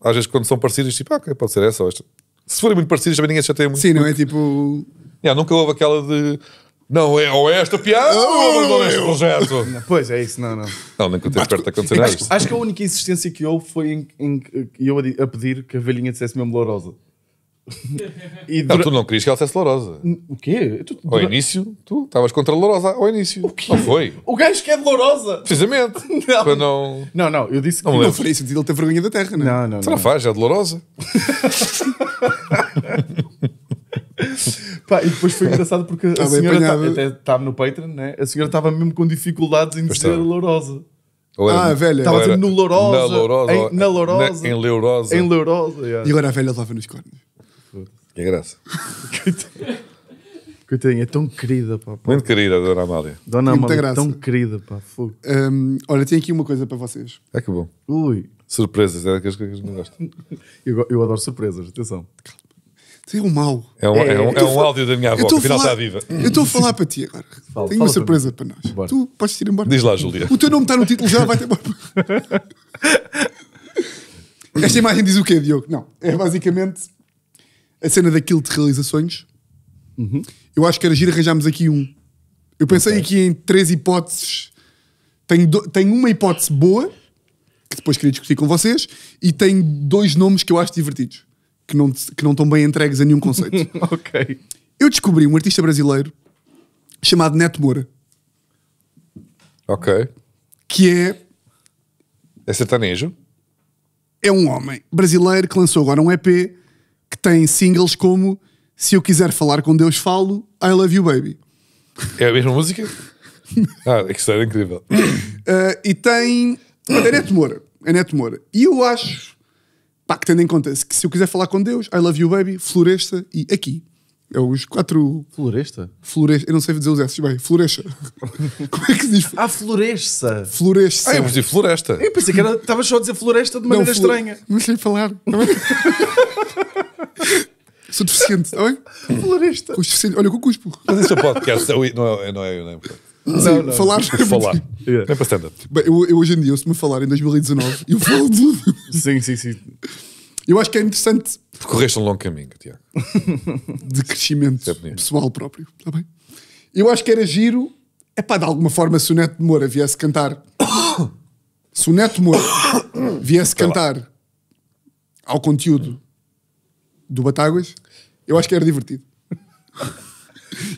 Às vezes, quando são parecidas, tipo, ah, ok, pode ser essa ou esta. Se forem muito parecidas, também ninguém já tem muito. Sim, não é tipo. Yeah, nunca houve aquela de. Não, é ou é esta piada ou é abandono este oh! projeto. pois é isso, não, não. Não, nunca teve perto de acontecer acho, isto. Acho que a única insistência que houve foi em, em, eu a, a pedir que a velhinha dissesse mesmo lourosa. E dura... Não, tu não querias que ela fosse lourosa. O quê? Tu, dura... Ao início, tu estavas contra a lourosa ao início. O quê? Não foi? O gajo que é de lourosa! Precisamente. não. Para não... não, não, eu disse que não, não faria sentido ele ter vergonha da terra, né? não Não, não. Tu não, faz, é de lourosa. Pá, e depois foi engraçado porque a tá senhora tá- até estava no Patreon, né? a senhora estava mesmo com dificuldades em dizer lourosa. Era, ah, velha. Estava sempre no Lourosa. Na Lourosa. Em, na Lourosa. em Leurosa. Em Leurosa, yeah. E agora a velha lava nos cornos. Que graça. Coitadinha, é tão querida, pá. pá. Muito querida, Dona Amália. Dona Tem muita graça. tão querida, pá. Fogo. Hum, olha, tenho aqui uma coisa para vocês. É que bom. Ui, Surpresas, é daquelas coisas que não gosto. eu, eu adoro surpresas, atenção. Tem um mal. É um, é, um, é, é um áudio da minha avó, que afinal está viva. eu estou a falar para ti agora. Fala, tenho fala uma surpresa para nós. Bora. Tu podes ir embora. Diz lá, Júlia. O teu nome está no título já, vai ter embora. Esta imagem diz o quê, Diogo? Não, é basicamente a cena daquilo de realizações. Uhum. Eu acho que era giro arranjarmos aqui um. Eu pensei okay. aqui em três hipóteses. Tenho, do... tenho uma hipótese boa, que depois queria discutir com vocês, e tenho dois nomes que eu acho divertidos, que não, que não estão bem entregues a nenhum conceito. ok. Eu descobri um artista brasileiro chamado Neto Moura. Ok. Que é. É sertanejo? É um homem brasileiro que lançou agora um EP que tem singles como Se Eu Quiser Falar com Deus Falo, I Love You Baby. É a mesma música? ah, é que está incrível. Uh, e tem. É Neto Moura. É Neto Moura. E eu acho, pá, que tendo em conta que se eu quiser falar com Deus, I Love You Baby, Floresta e aqui. É os quatro. Floresta? Floresta. Eu não sei dizer os S bem. Floresta. Como é que se diz? Ah, floresta. Floresta. Ah, eu dizer floresta. Eu pensei que era... estavas só a dizer floresta de maneira não, estranha. Não sei falar. Sou deficiente, está bem? Floresta. Os Olha, com o cuspo. Mas isso é podcast, é não é, não é, não é, não é não, não, falar. Não. É falar. Yeah. É para Bem, eu, eu, hoje em dia, eu, se me falarem em 2019, eu falo tudo. Sim, sim, sim. Eu acho que é interessante. Percorreste um longo caminho, Tiago. de crescimento é pessoal próprio. Está bem? Eu acho que era giro. É pá, de alguma forma, se o Neto de Moura viesse cantar. se o Neto de Moura viesse tá cantar ao conteúdo do Batáguas, eu acho que era divertido. Pá.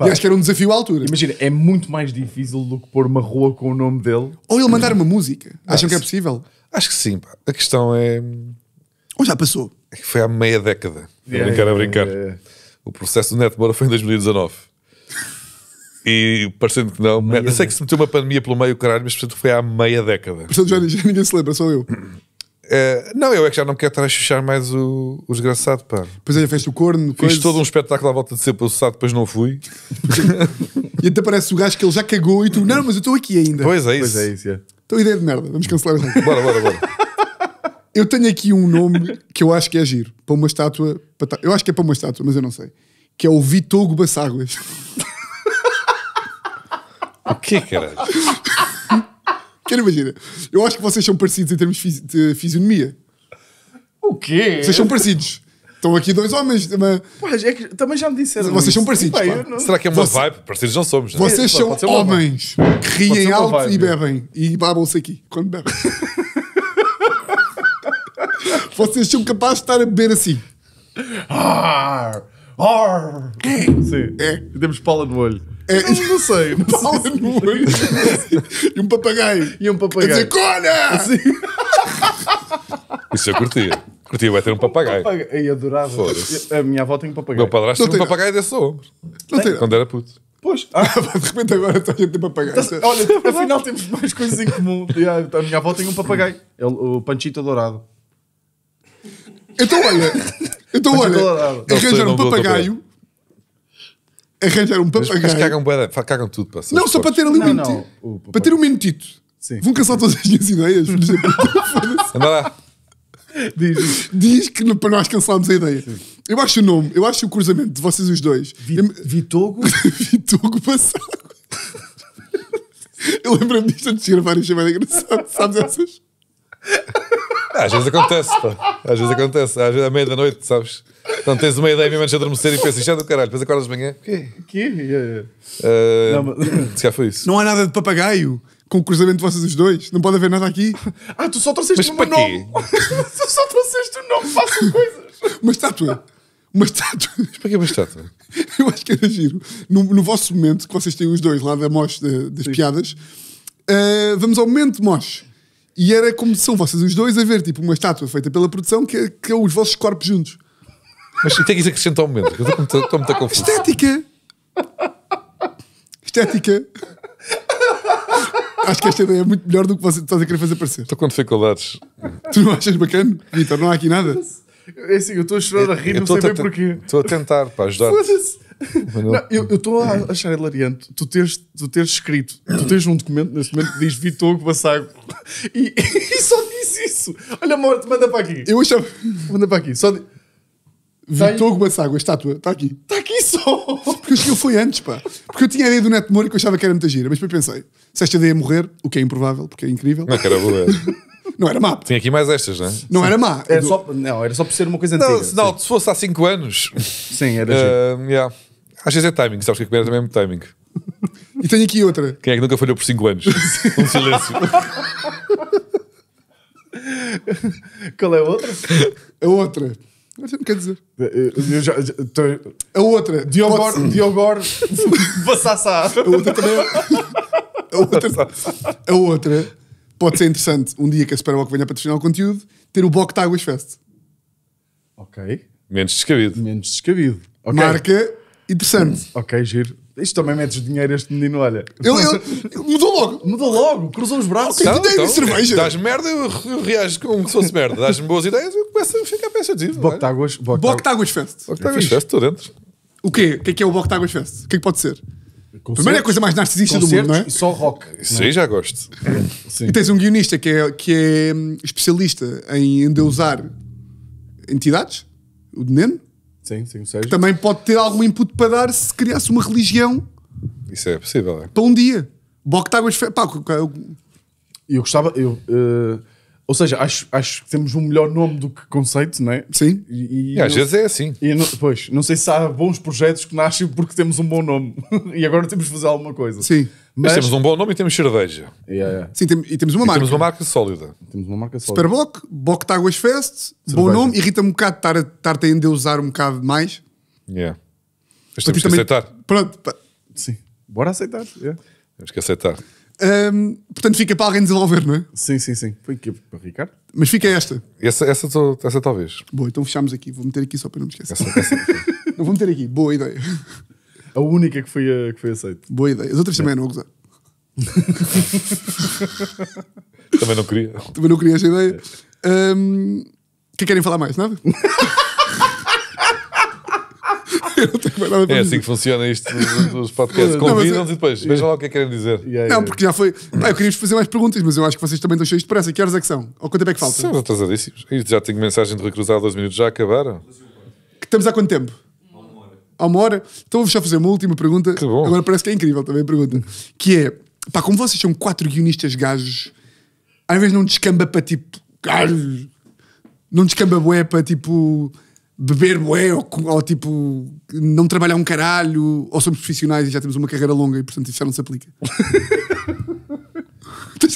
E acho que era um desafio à altura. Imagina, é muito mais difícil do que pôr uma rua com o nome dele. Ou ele mandar uma música. Acham que é possível? Acho que sim, pá. A questão é. Hum, ou já passou? É foi há meia década. Yeah, brincar, yeah, a brincar. Yeah, o processo do Netbora foi em 2019. E parecendo que não, meia sei que se meteu uma pandemia pelo meio, caralho, mas portanto foi há meia década. Portanto já, já ninguém se lembra, só eu. É, não, eu é que já não quero estar a chuchar mais o, o desgraçado, pá. Pois aí, é, fez o corno. Fiz coisa. todo um espetáculo à volta de ser processado, depois não fui. e até parece o gajo que ele já cagou e tu, não, mas eu estou aqui ainda. Pois é isso. Pois é isso, é. Estou ideia de merda, vamos cancelar já. Bora, bora, bora. Eu tenho aqui um nome que eu acho que é giro. Para uma estátua. Para, eu acho que é para uma estátua, mas eu não sei. Que é o Vitogo Basságuas. O que caralho? Quero imagina. Eu acho que vocês são parecidos em termos de fisionomia. O quê? Vocês são parecidos. Estão aqui dois homens. Mas... Pois, é que também já me disseram. Vocês isso. são parecidos. Pai, não... Será que é uma Você... vibe? Parecidos não somos. Né? Vocês é, são homens que riem alto vibe, e né? bebem. E babam-se aqui quando bebem. Vocês são capazes de estar a beber assim. Ar, ar. É. Sim. É. E temos pala no olho. É. Não, não sei. Pala no olho. e um papagaio. E um papagaio. Quer dizer, Cona! Assim. Isso eu curtia. Curtia, vai ter um papagaio. Um papagaio. Eu adorava. a minha avó tem um papagaio. Meu padrasto não tem um papagaio desse ombro. Não tem. Quando era puto. Pois. Ah, de repente agora estou a gente tem papagaio. Então, olha, afinal temos mais coisas em comum. A minha avó tem um papagaio. o Panchito Dourado. Então olha, então olha, arranjar um papagaio. Arranjar um papagaio. cagam, cagam tudo, pá. Não, só para ter ali um minutito. Para ter um minutito. Sim. Vão caçar todas as minhas ideias. Anda lá. Diz. Diz que para nós cancelámos a ideia. Sim. Eu acho o nome, eu acho o cruzamento de vocês os dois. Vi, eu, Vitogo? Vitogo passado. eu lembro-me disto antes de gravar e chamada engraçado. Sabes essas? É, às vezes acontece, pá. Às vezes acontece. Às vezes à meia da noite, sabes? Então tens uma ideia mesmo antes de adormecer e pensas, já é do caralho, depois acordas de manhã. Que? Que? Yeah, yeah. não, Já foi isso. Não há nada de papagaio com o cruzamento de vocês os dois. Não pode haver nada aqui. Ah, tu só trouxeste mas um nome. tu só trouxeste o nome, façam coisas. Uma estátua. Uma estátua. Mas para que uma estátua? Eu acho que era giro. No, no vosso momento, que vocês têm os dois lá da moche das Sim. piadas, uh, vamos ao momento de e era como são vocês os dois a ver, tipo, uma estátua feita pela produção que é, que é os vossos corpos juntos. Mas tem que isso acrescentar um momento, eu estou muito, Estética! Estética! Acho que esta ideia é muito melhor do que você estás a querer fazer parecer. Estou com dificuldades. Tu não achas bacana? Vitor, não há aqui nada? É assim, eu estou a chorar a rir, não sei bem porquê. Estou a tentar para ajudar. Foda-se! Não, eu estou a achar hilariante tu teres, tu teres escrito, tu tens um documento neste momento que diz Vitor Bassago e, e, só diz isso. Olha, morte, manda para aqui. Eu achava. Manda para aqui. Só di... Vitor Bassago, a estátua, está aqui. Está aqui só! Porque aquilo foi antes, pá. Porque eu tinha a ideia do Neto Moura que eu achava que era muita gira, mas depois pensei: se esta ideia é morrer, o que é improvável, porque é incrível. Não, que era boa. Não era má. Tinha aqui mais estas, não é? Não Sim. era má. Era do... só, não, era só por ser uma coisa não, antiga. Não, Sim. se fosse há 5 anos. Sim, era uh, yeah. Às vezes é timing, sabes que a comer também é, é timing. E tenho aqui outra. Quem é que nunca falhou por 5 anos? um silêncio. Qual é a outra? A outra. Mas não quer dizer. Eu já, já, tô... A outra. Diogor. Diogor. Bassassá. A outra também. É- a outra, a outra pode ser interessante um dia que a Superboc venha patrocinar o conteúdo ter o Boc Tigers Fest. Ok. Menos descabido. Menos descabido. Okay. Marca Interessante. Ok, giro. Isto também metes dinheiro a este menino, olha. Ele, ele- mudou logo. Mudou logo, cruzou os braços. Ok. Então, ideia então, cerveja. Dás merda, eu reajo como se fosse merda. Dás-me boas ideias, eu começo a ficar pensativo. olha. Boctáguas. É? Boctáguas Fest. Boca tá- Fest, estou dentro. O quê? O que é que é o Boctáguas Fest? O que é que pode ser? Primeiro é a coisa mais narcisista do mundo, não é? e só rock. Isso aí é? já gosto. E tens um guionista que é, que é hum, especialista em endeusar entidades, o Neno, Sim, sim, o Sérgio. Também pode ter algum input para dar se criasse uma religião. Isso é possível, é? Para então, um dia. Boque de águas. Fe... Pá, eu... eu gostava. Eu, uh... Ou seja, acho, acho que temos um melhor nome do que conceito, não é? Sim. E, e às vezes é assim. E pois, não sei se há bons projetos que nascem porque temos um bom nome e agora temos de fazer alguma coisa. Sim. Mas, temos um bom nome e temos cerveja. Yeah, yeah. Sim, tem, e temos uma e marca. Temos uma marca sólida. Temos uma marca sólida. Superboc, Boc Taguas Fest, cerveja. bom nome, irrita-me um bocado estar, estar-te a endeusar um bocado mais. Yeah. Mas temos que também... aceitar. Pronto, sim. Bora aceitar. Yeah. Temos que aceitar. portanto, fica para alguém desenvolver, não é? Sim, sim, sim. Foi aqui para Ricardo. Mas fica esta. Essa, essa, essa, essa talvez. Boa, então fechamos aqui. Vou meter aqui só para não me esquecer. Essa, essa, não vou meter aqui. Boa ideia. A única que foi, eh, que foi aceita. Boa ideia. As outras também eram a gozar. também não queria. Também não queria essa ideia. O um, é que querem falar mais? Nada? é assim que funciona isto dos podcasts. Convidam-nos é- e depois vejam lá o que é que querem dizer. Não, porque já foi. Ah, eu queria-vos fazer mais perguntas, mas eu acho que vocês também estão cheios de pressa. Que horas é que são? Ou quanto tempo é que falta? São atrasadíssimos. já tenho mensagem de recruzar há dois minutos, já acabaram. Que estamos há quanto tempo? há uma hora. Então vou-vos só fazer uma última pergunta. Que bom. Agora parece que é incrível também a pergunta. Que é, pá, como vocês são quatro guionistas gajos, às vezes não descamba para tipo... Não descamba bué para tipo beber bué ou, ou, tipo não trabalhar um caralho ou somos profissionais e já temos uma carreira longa e portanto isso já não se aplica. tu,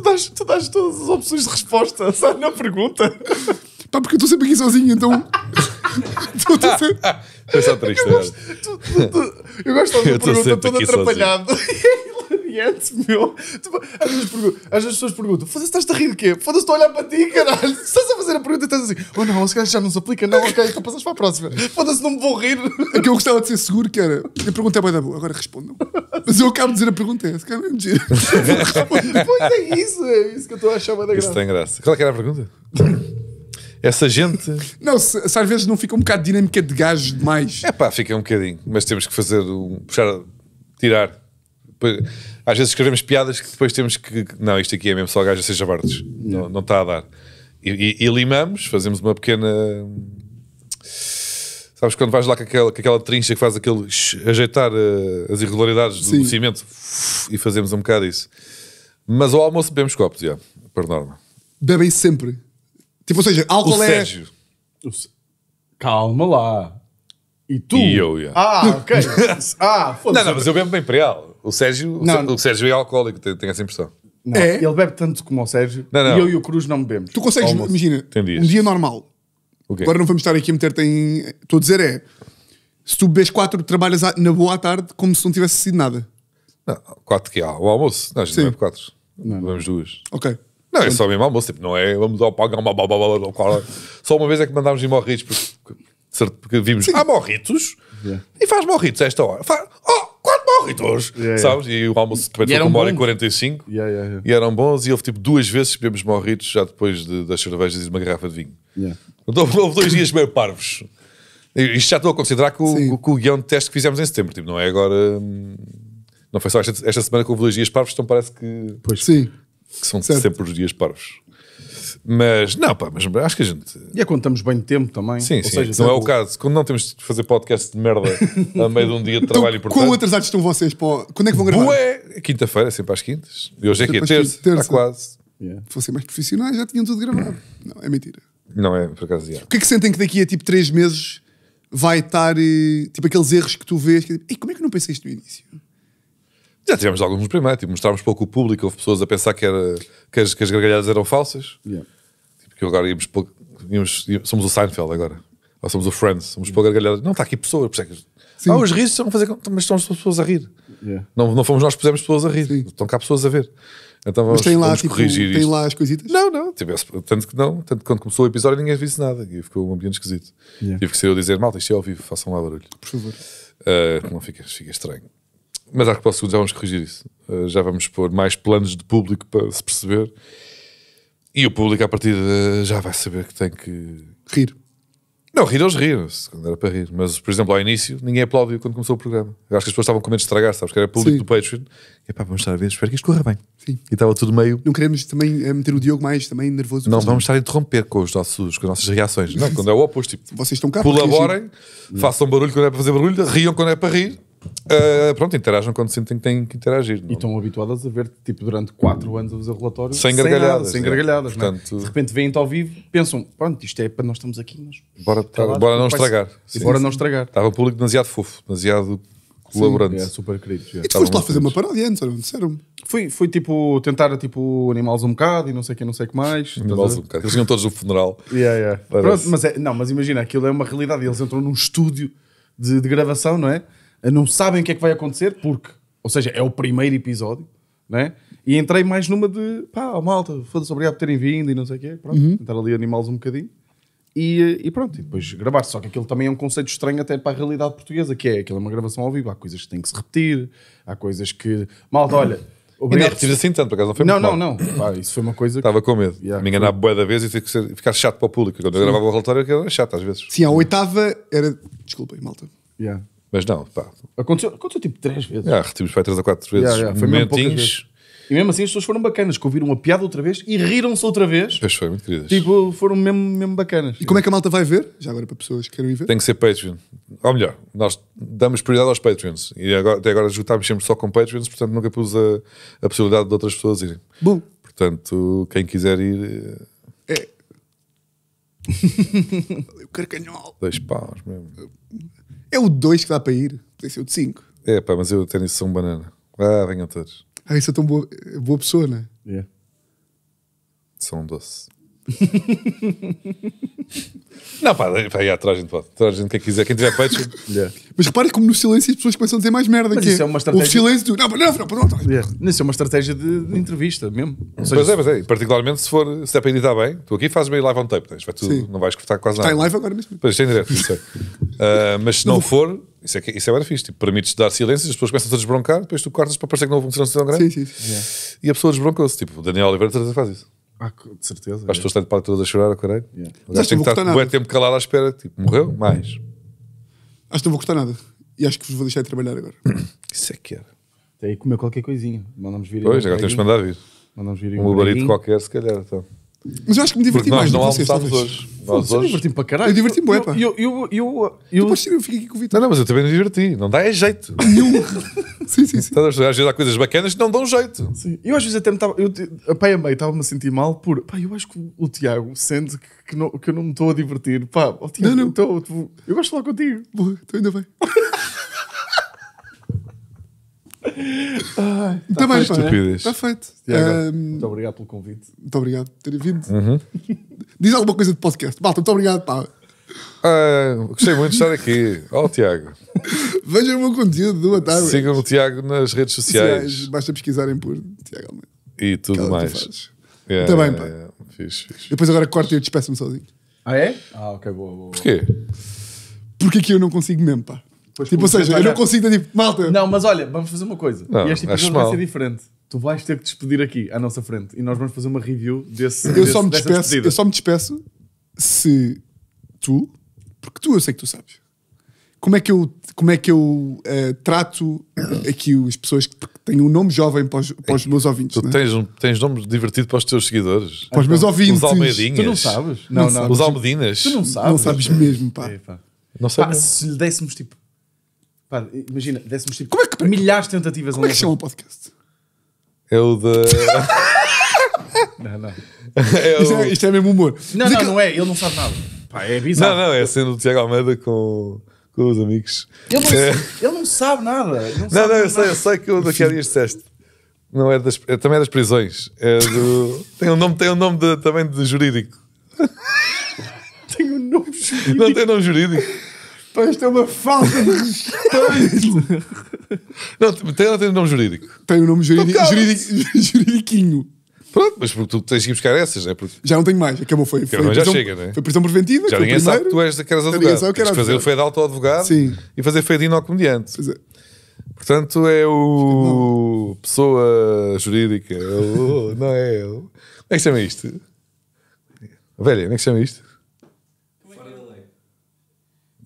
dás, tu dás todas as opções de resposta só na pergunta. Pá, tá, porque eu estou sempre aqui sozinho, então. Estou sempre. Estou só triste. Eu é gosto, tu, tu, tu, eu gosto da pergunta é hilariante, meu. Tipo, às, vezes pergunto, às vezes as pessoas perguntam: foda-se, estás-te a rir de quê? Foda-se, estou a olhar para ti, caralho. Estás a fazer a pergunta e estás assim: oh não, se calhar já não se aplica, não, ok, então passas para a próxima. Foda-se, não me vou rir. É que eu gostava de ser seguro que era: a pergunta é boa da boa, agora respondam. Mas eu acabo de dizer a pergunta, é, se calhar não é giro. pois é isso, é isso que eu estou a achar da graça. Isso tem graça. Qual é que era a pergunta? essa gente. Não, se, se às vezes não fica um bocado de dinâmica de gajo demais. É pá, fica um bocadinho, mas temos que fazer um. puxar, tirar. Às vezes escrevemos piadas que depois temos que. Não, isto aqui é mesmo só gajo seja verdes Não, não está a dar. E, e, e, limamos, fazemos uma pequena. Sabes quando vais lá com aquela, com aquela trincha que faz aquele ajeitar uh, as irregularidades do Sim. cimento e fazemos um bocado isso. Mas ao almoço bebemos copos, já, por norma. Bebem sempre. Tipo, ou seja, álcool o é. Sérgio. O Calma lá. E tu? E eu, yeah. Ah, ok. Ah, Não, foda-se. não, mas eu bebo bem para ele. O Sérgio, o Não. o Sérgio é alcoólico, tenho, tenho essa impressão. Não, É? Ele bebe tanto como o Sérgio. Não, não. E eu e o Cruz não bebemos. Tu consegues, Almoço. imagina, um dia normal. Agora não vamos estar aqui a meter-te em. Estou a dizer é. Se tu bebes quatro, trabalhas na boa à tarde como se não tivesse sido nada. Não, quatro que há. O almoço. Não, a gente Sim. não bebe quatro. Bebemos duas. Ok. Não, é só mesmo almoço, tipo, não é? Vamos ao pagar blá, blá, blá, blá, Só uma vez é que mandámos ir morritos, porque, porque vimos, Sim. há morritos yeah. e faz morritos a esta hora. Faz, oh, quatro morritos, yeah, sabes? Yeah. E o almoço também foi com uma hora e 45 e eram bons. E houve tipo duas vezes que bebemos morritos já depois de, das cervejas e de uma garrafa de vinho. Yeah. Então, houve, houve dois dias meio parvos. Isto já estou a considerar que o, que o guião de teste que fizemos em setembro, tipo, não é agora. Hum, não foi só esta, esta semana que houve dois dias parvos, então parece que. Pois. Sim que são certo. sempre os dias parvos. Mas não, pá, mas acho que a gente. E é quando estamos bem de tempo também. Sim, Ou sim. Seja, não é o caso. Quando não temos de fazer podcast de merda a meio de um dia de então, trabalho então, importante. Quão atrasados estão vocês? Quando é que vão gravar? é Quinta-feira, sempre às quintas. E hoje é que é terça. terça. Tá quase. Yeah. Se fossem mais profissionais, já tinham tudo gravado. não, é mentira. Não é, por acaso. O que é que sentem que daqui a tipo 3 meses vai estar eh, tipo aqueles erros que tu vês? Que, como é que eu não pensei isto no início? Já tivemos alguns primeiros, tipo, mostrámos pouco o público, houve pessoas a pensar que, era, que, as, que as gargalhadas eram falsas. Yeah. Tipo, que agora íamos, pouco, íamos, íamos, Somos o Seinfeld agora. Ou somos o Friends, somos yeah. pouco gargalhadas. Não, está aqui pessoas, por é Sim. Ah, os risos estão a fazer. Mas estão as pessoas a rir. Yeah. Não, não fomos nós que pusemos pessoas a rir. Sim. Estão cá pessoas a ver. Então vamos, mas tem lá, vamos tipo, corrigir tem lá as coisitas? Não, não. Tivesse, tipo, tanto que não. Tanto que quando começou o episódio ninguém visse nada. E ficou um ambiente esquisito. Yeah. Tive que ser eu dizer, malta, isto é ao vivo, façam lá barulho. Por favor. Uh, não fica, fica estranho. Mas acho que para o segundo já vamos corrigir isso. Uh, já vamos pôr mais planos de público para se perceber. E o público, a partir de, já vai saber que tem que rir. Não, rir eles riram, quando era para rir. Mas, por exemplo, ao início, ninguém aplaudiu quando começou o programa. Eu acho que as pessoas estavam com medo de estragar, sabes? Que era público Sim. do Patreon. E pá, vamos estar a ver, espero que isto corra bem. Sim. E estava tudo meio. Não queremos também eh, meter o Diogo mais também nervoso. Não, vamos estar a interromper com, os nossos, com as nossas reações. Não, quando é o oposto. Tipo, Vocês estão cá Colaborem, façam barulho quando é para fazer barulho, riam quando é para rir Uh, pronto, interagem quando sentem que têm que interagir. Não? E estão habituadas a ver tipo, durante 4 anos a fazer relatórios sem gargalhadas. Sem, nada, sem é. gargalhadas, é? Portanto, né? De repente vêm-te ao vivo, pensam, pronto, isto é para nós estamos aqui, mas... Bora, tá, lá, bora não estragar. Sim, bora sim. não estragar. Estava o público demasiado fofo, demasiado colaborante. Sim, é, super querido. E tu foste lá fazer uma paródia antes, não disseram Fui, fui tipo, tentar tipo, animá-los um bocado e não sei o que, não sei o que mais. Animá-los um bocado. Eles iam todos o funeral. Yeah, yeah. Pronto, mas, é, não, mas imagina, aquilo é uma realidade. Eles entram num estúdio de, de gravação, não é? não sabem o que é que vai acontecer, porque, ou seja, é o primeiro episódio, né? E entrei mais numa de pá, malta, foda-se, obrigado por terem vindo e não sei o quê. Pronto, uhum. tentar ali animá-los um bocadinho. E, eh, e, pronto, e depois gravar. Só que aquilo também é um conceito estranho até para a realidade portuguesa, que é aquilo é uma gravação ao vivo. Há coisas que têm que se repetir, há coisas que. Malta, olha. Obrigado. E não é repetir assim tanto, por acaso não foi Não, não, mal. não. Pá, isso foi uma coisa. Estava que... com medo. Yeah, me enganar boa da vez e ficar chato para o público. Quando eu gravava o relatório, era chato às vezes. Sim, a oitava era. aí, malta. Yeah. Mas não, pá. Aconteceu, aconteceu tipo três vezes. Já, retimos para três ou quatro vezes. Já, já, foi mesmo vezes. E mesmo assim as pessoas foram bacanas, que ouviram a piada outra vez e riram-se outra vez. Pois foi, muito queridas. Tipo, foram mesmo, mesmo bacanas. E como é que a malta vai ver? Já agora para pessoas que querem ir ver. Tem que ser Patreon. Ou melhor, nós damos prioridade aos Patreons. E agora, até agora juntámos sempre só com Patreons, portanto nunca pus a, a possibilidade de outras pessoas irem. Bom. Portanto, quem quiser ir... É. o eh, carcanhol. Dois paus mesmo. É o 2 que dá para ir. Podia ser o de 5. É, pá, mas eu tenho isso um banana. Ah, venham todos. Ah, isso é tão boa, boa pessoa, não é? É. São doce. Não, pá, aí atrás a gente pode. Atrás a gente quem quiser, quem tiver peixe. Yeah. Mas repare como no silêncio as pessoas começam a dizer mais merda. Mas que é. isso é uma estratégia. O silêncio do. Não, não, não, pronto. Yeah. Isso é uma estratégia de, de entrevista mesmo. Seja, pois é, mas é. Particularmente se for, se é para editar bem, tu aqui fazes meio live on tape, tens, vai tu, não vais cortar quase nada. Está em live agora mesmo. Pois, tem em direto, isso é. uh, Mas se não, não for, isso é, que, isso é bem fixe. Tipo, permites dar silêncio, as pessoas começam a desbroncar, depois tu cortas para parecer que não houve um silêncio tão grande. Sim, sim, sim. Yeah. E a pessoa desbroncou-se. Tipo, o Daniel Oliveira faz isso. Ah, é. de certeza. Acho que é. estão de parte todas a chorar, o caralho. Yeah. Mas tem que está um tempo calado à espera, tipo, morreu? Mais. Acho que não vou cortar nada. E acho que vos vou deixar de trabalhar agora. Isso é que era. Tem aí comer qualquer coisinha. Mandamos vir Pois, agora temos que mandar vir. Mandamos vir um, um qualquer, se calhar. Então. Mas eu acho que me diverti mais nós do não que vocês, talvez. hoje. Nós foda eu diverti-me para caralho. Eu diverti-me, bué, pá. Eu, eu, eu, eu, Tu ser, eu fico aqui com o Vitor. Não, não, mas eu também me diverti. Não dá é jeito. Sim, sim, sim. a então, Às vezes há coisas bacanas que não dão jeito. Sim, eu às vezes até me estava. Eu, te- a pai e a estava-me a sentir mal por. Pá, eu acho que o- Tiago sente que, que não- que eu não me estou a divertir. Pá, ó, Tiago, Não, não. então, eu gosto de falar contigo. Boa, então ainda bem. Ai, tá Também, então né? estupidez. Está feito. Tiago, Um, Muito obrigado pelo convite. muito obrigado por terem vindo. Uhum. Diz alguma coisa de podcast. Malta, muito obrigado. Pá. Ah, gostei muito de estar aqui. o Tiago. Vejam o meu conteúdo do Atário. Sigam o Tiago nas redes sociais Basta pesquisarem por Tiago Almeida. e tudo tu mais. É, também tá Yeah, bem, pá. yeah, yeah. Depois agora corto e eu despeço-me sozinho. Ah, é? Ah, ok, boa. boa. Porquê? Porque aqui eu não consigo mesmo, pá tipo, ou seja, eu não consigo dar tipo, malta. Não, mas olha, vamos fazer uma coisa. Não, e este tipo episódio vai ser diferente. Tu vais ter que despedir aqui, à nossa frente. E nós vamos fazer uma review desse. Eu, desse, só, me despeço, eu só me despeço se tu, porque tu eu sei que tu sabes. Como é que eu, como é que eu uh, trato aqui as pessoas que têm um nome jovem para os, para os é meus ouvintes? Tu né? tens, um, tens nome divertido para os teus seguidores. Para os meus então, ouvintes. Os Almedinhas. Tu não sabes? Não, não. não os Almedinas. Tu não sabes? Não sabes mesmo, pá. É, pá. Não sei. Pá, se lhe dessemos tipo imagina, dessemos tipo. Como é que. Milhares de tentativas Como é que chama o podcast? É o de. não, não. É Isto, o... é, isto é mesmo humor. Não, Mas não, é que- não é. Ele não sabe nada. Pá, é bizarro. Não, não, é a cena do Tiago Almeida com, com os amigos. Ele, não, É. ele não sabe nada. Ele Não, Não, sabe não, eu sei, eu sei que o daqui a dias disseste. Não é das, é- também é das prisões. É do, tem um nome, tem um nome de- também de jurídico. tem um nome. Não tem nome jurídico. Pá, isto é uma falta de respeito. não, tem, ela tem um nome jurídico. Tem um nome jurídico. Então jurídico juridiquinho. Pronto, mas tu tens que buscar essas, né? Porque... Já não tenho mais, acabou, foi. foi prisão, já chega, né? Foi prisão preventiva. Já ninguém sabe que tu és daquelas advogado. Sabe que fazer foi de auto-advogado e fazer foi de ao comediante. Pois é. Portanto, é o. Não. Pessoa jurídica. É não é? Como é que chama isto? Velha, como é que chama isto?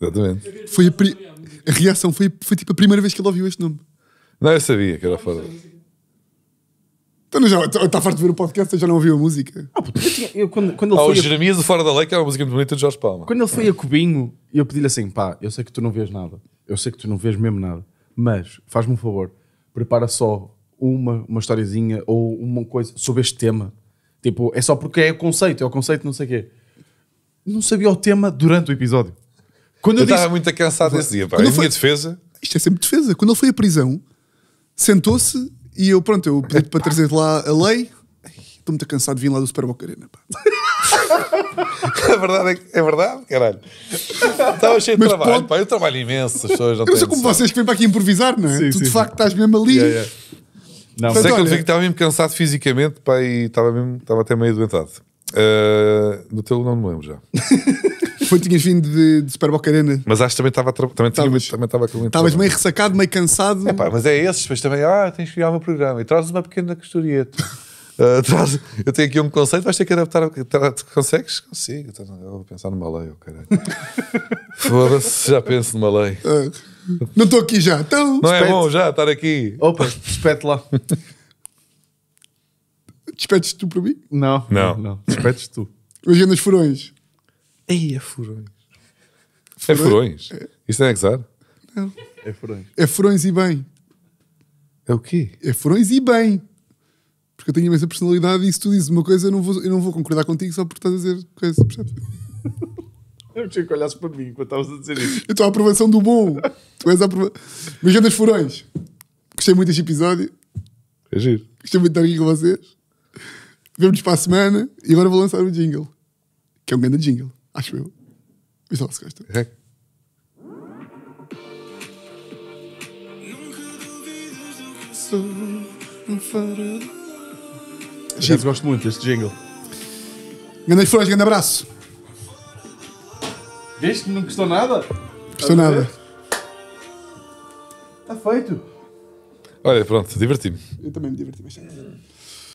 Exatamente. Foi a, pri... a reação foi, foi tipo a primeira vez que ele ouviu este nome. Não, eu sabia que era fora. Então já está farto de ver o podcast, já não ouviu a música. Ah, eu quando, quando ele Ah, o a- Jeremias do Fora da Lei, que é uma música muito bonita de Jorge Palma. Quando ele foi a Cubinho, eu pedi-lhe assim: pá, eu sei que tu não vês nada, eu sei que tu não vês mesmo nada, mas faz-me um favor, prepara só uma, uma historiazinha ou uma coisa sobre este tema. Tipo, é só porque é o conceito, é o conceito, não sei o quê. Não sabia o tema durante o episódio. Quando eu, estava muito cansado esse dia, pá. Quando foi, minha defesa. Isto é sempre defesa. Quando ele foi à prisão, sentou-se e eu, pronto, eu pedi para trazer de lá a lei. Estou muito cansado de vir lá do Super Boca Arena, pá. a verdade é, que, é verdade, caralho. Estava cheio de trabalho, pode... pá. Eu trabalho imenso, as pessoas não Eu sou como noção. vocês que vêm para aqui improvisar, não é? Sim, tu sim, de facto estás mesmo ali. Yeah, yeah. Não, Portanto, sei é que eu estava mesmo cansado fisicamente, pá, e estava mesmo, estava até meio doentado. Uh, do teu não me lembro já. Foi, tinhas vindo de, de Super Boca Arena. Mas acho que também estava também também estava com muito Estavas meio ressacado, meio cansado. É pá, mas é esses, depois também, ah, tens que criar o meu programa e trazes uma pequena costureta. Uh, ah, traz, eu tenho aqui um conceito, vais ter que adaptar. consegues? Consigo. Então, eu vou pensar numa lei, eu oh, caralho. Foda-se, já penso numa lei. Uh, não estou aqui já, então. Não é bom já estar aqui. Opa, despete lá. Despedes tu para mim? Não. Não. não. Despedes tu. Hoje é nos furões. Ei, é furões. É furões? É. Isto não é exar? Não. É furões. É furões e bem. É o quê? É furões e bem. Porque eu tenho imensa personalidade e se tu dizes uma coisa eu não vou, eu não vou concordar contigo só porque estás a dizer coisa, Eu tinha que olhasse para mim quando estavas a dizer isso. Eu estou à aprovação do bom. tu és a aprovação. Mas andas furões. Gostei muito deste episódio. É giro. Gostei muito de estar aqui com vocês. Vemo-nos para a semana e agora vou lançar o jingle. Que é um grande jingle acho eu. Isso é se gosta. É. Sou um farol. gosto muito deste jingle. Grandes flores, grande abraço. Viste? Não custou nada? Custou tá nada. Está feito. Olha, pronto, diverti-me. Eu também me diverti bastante.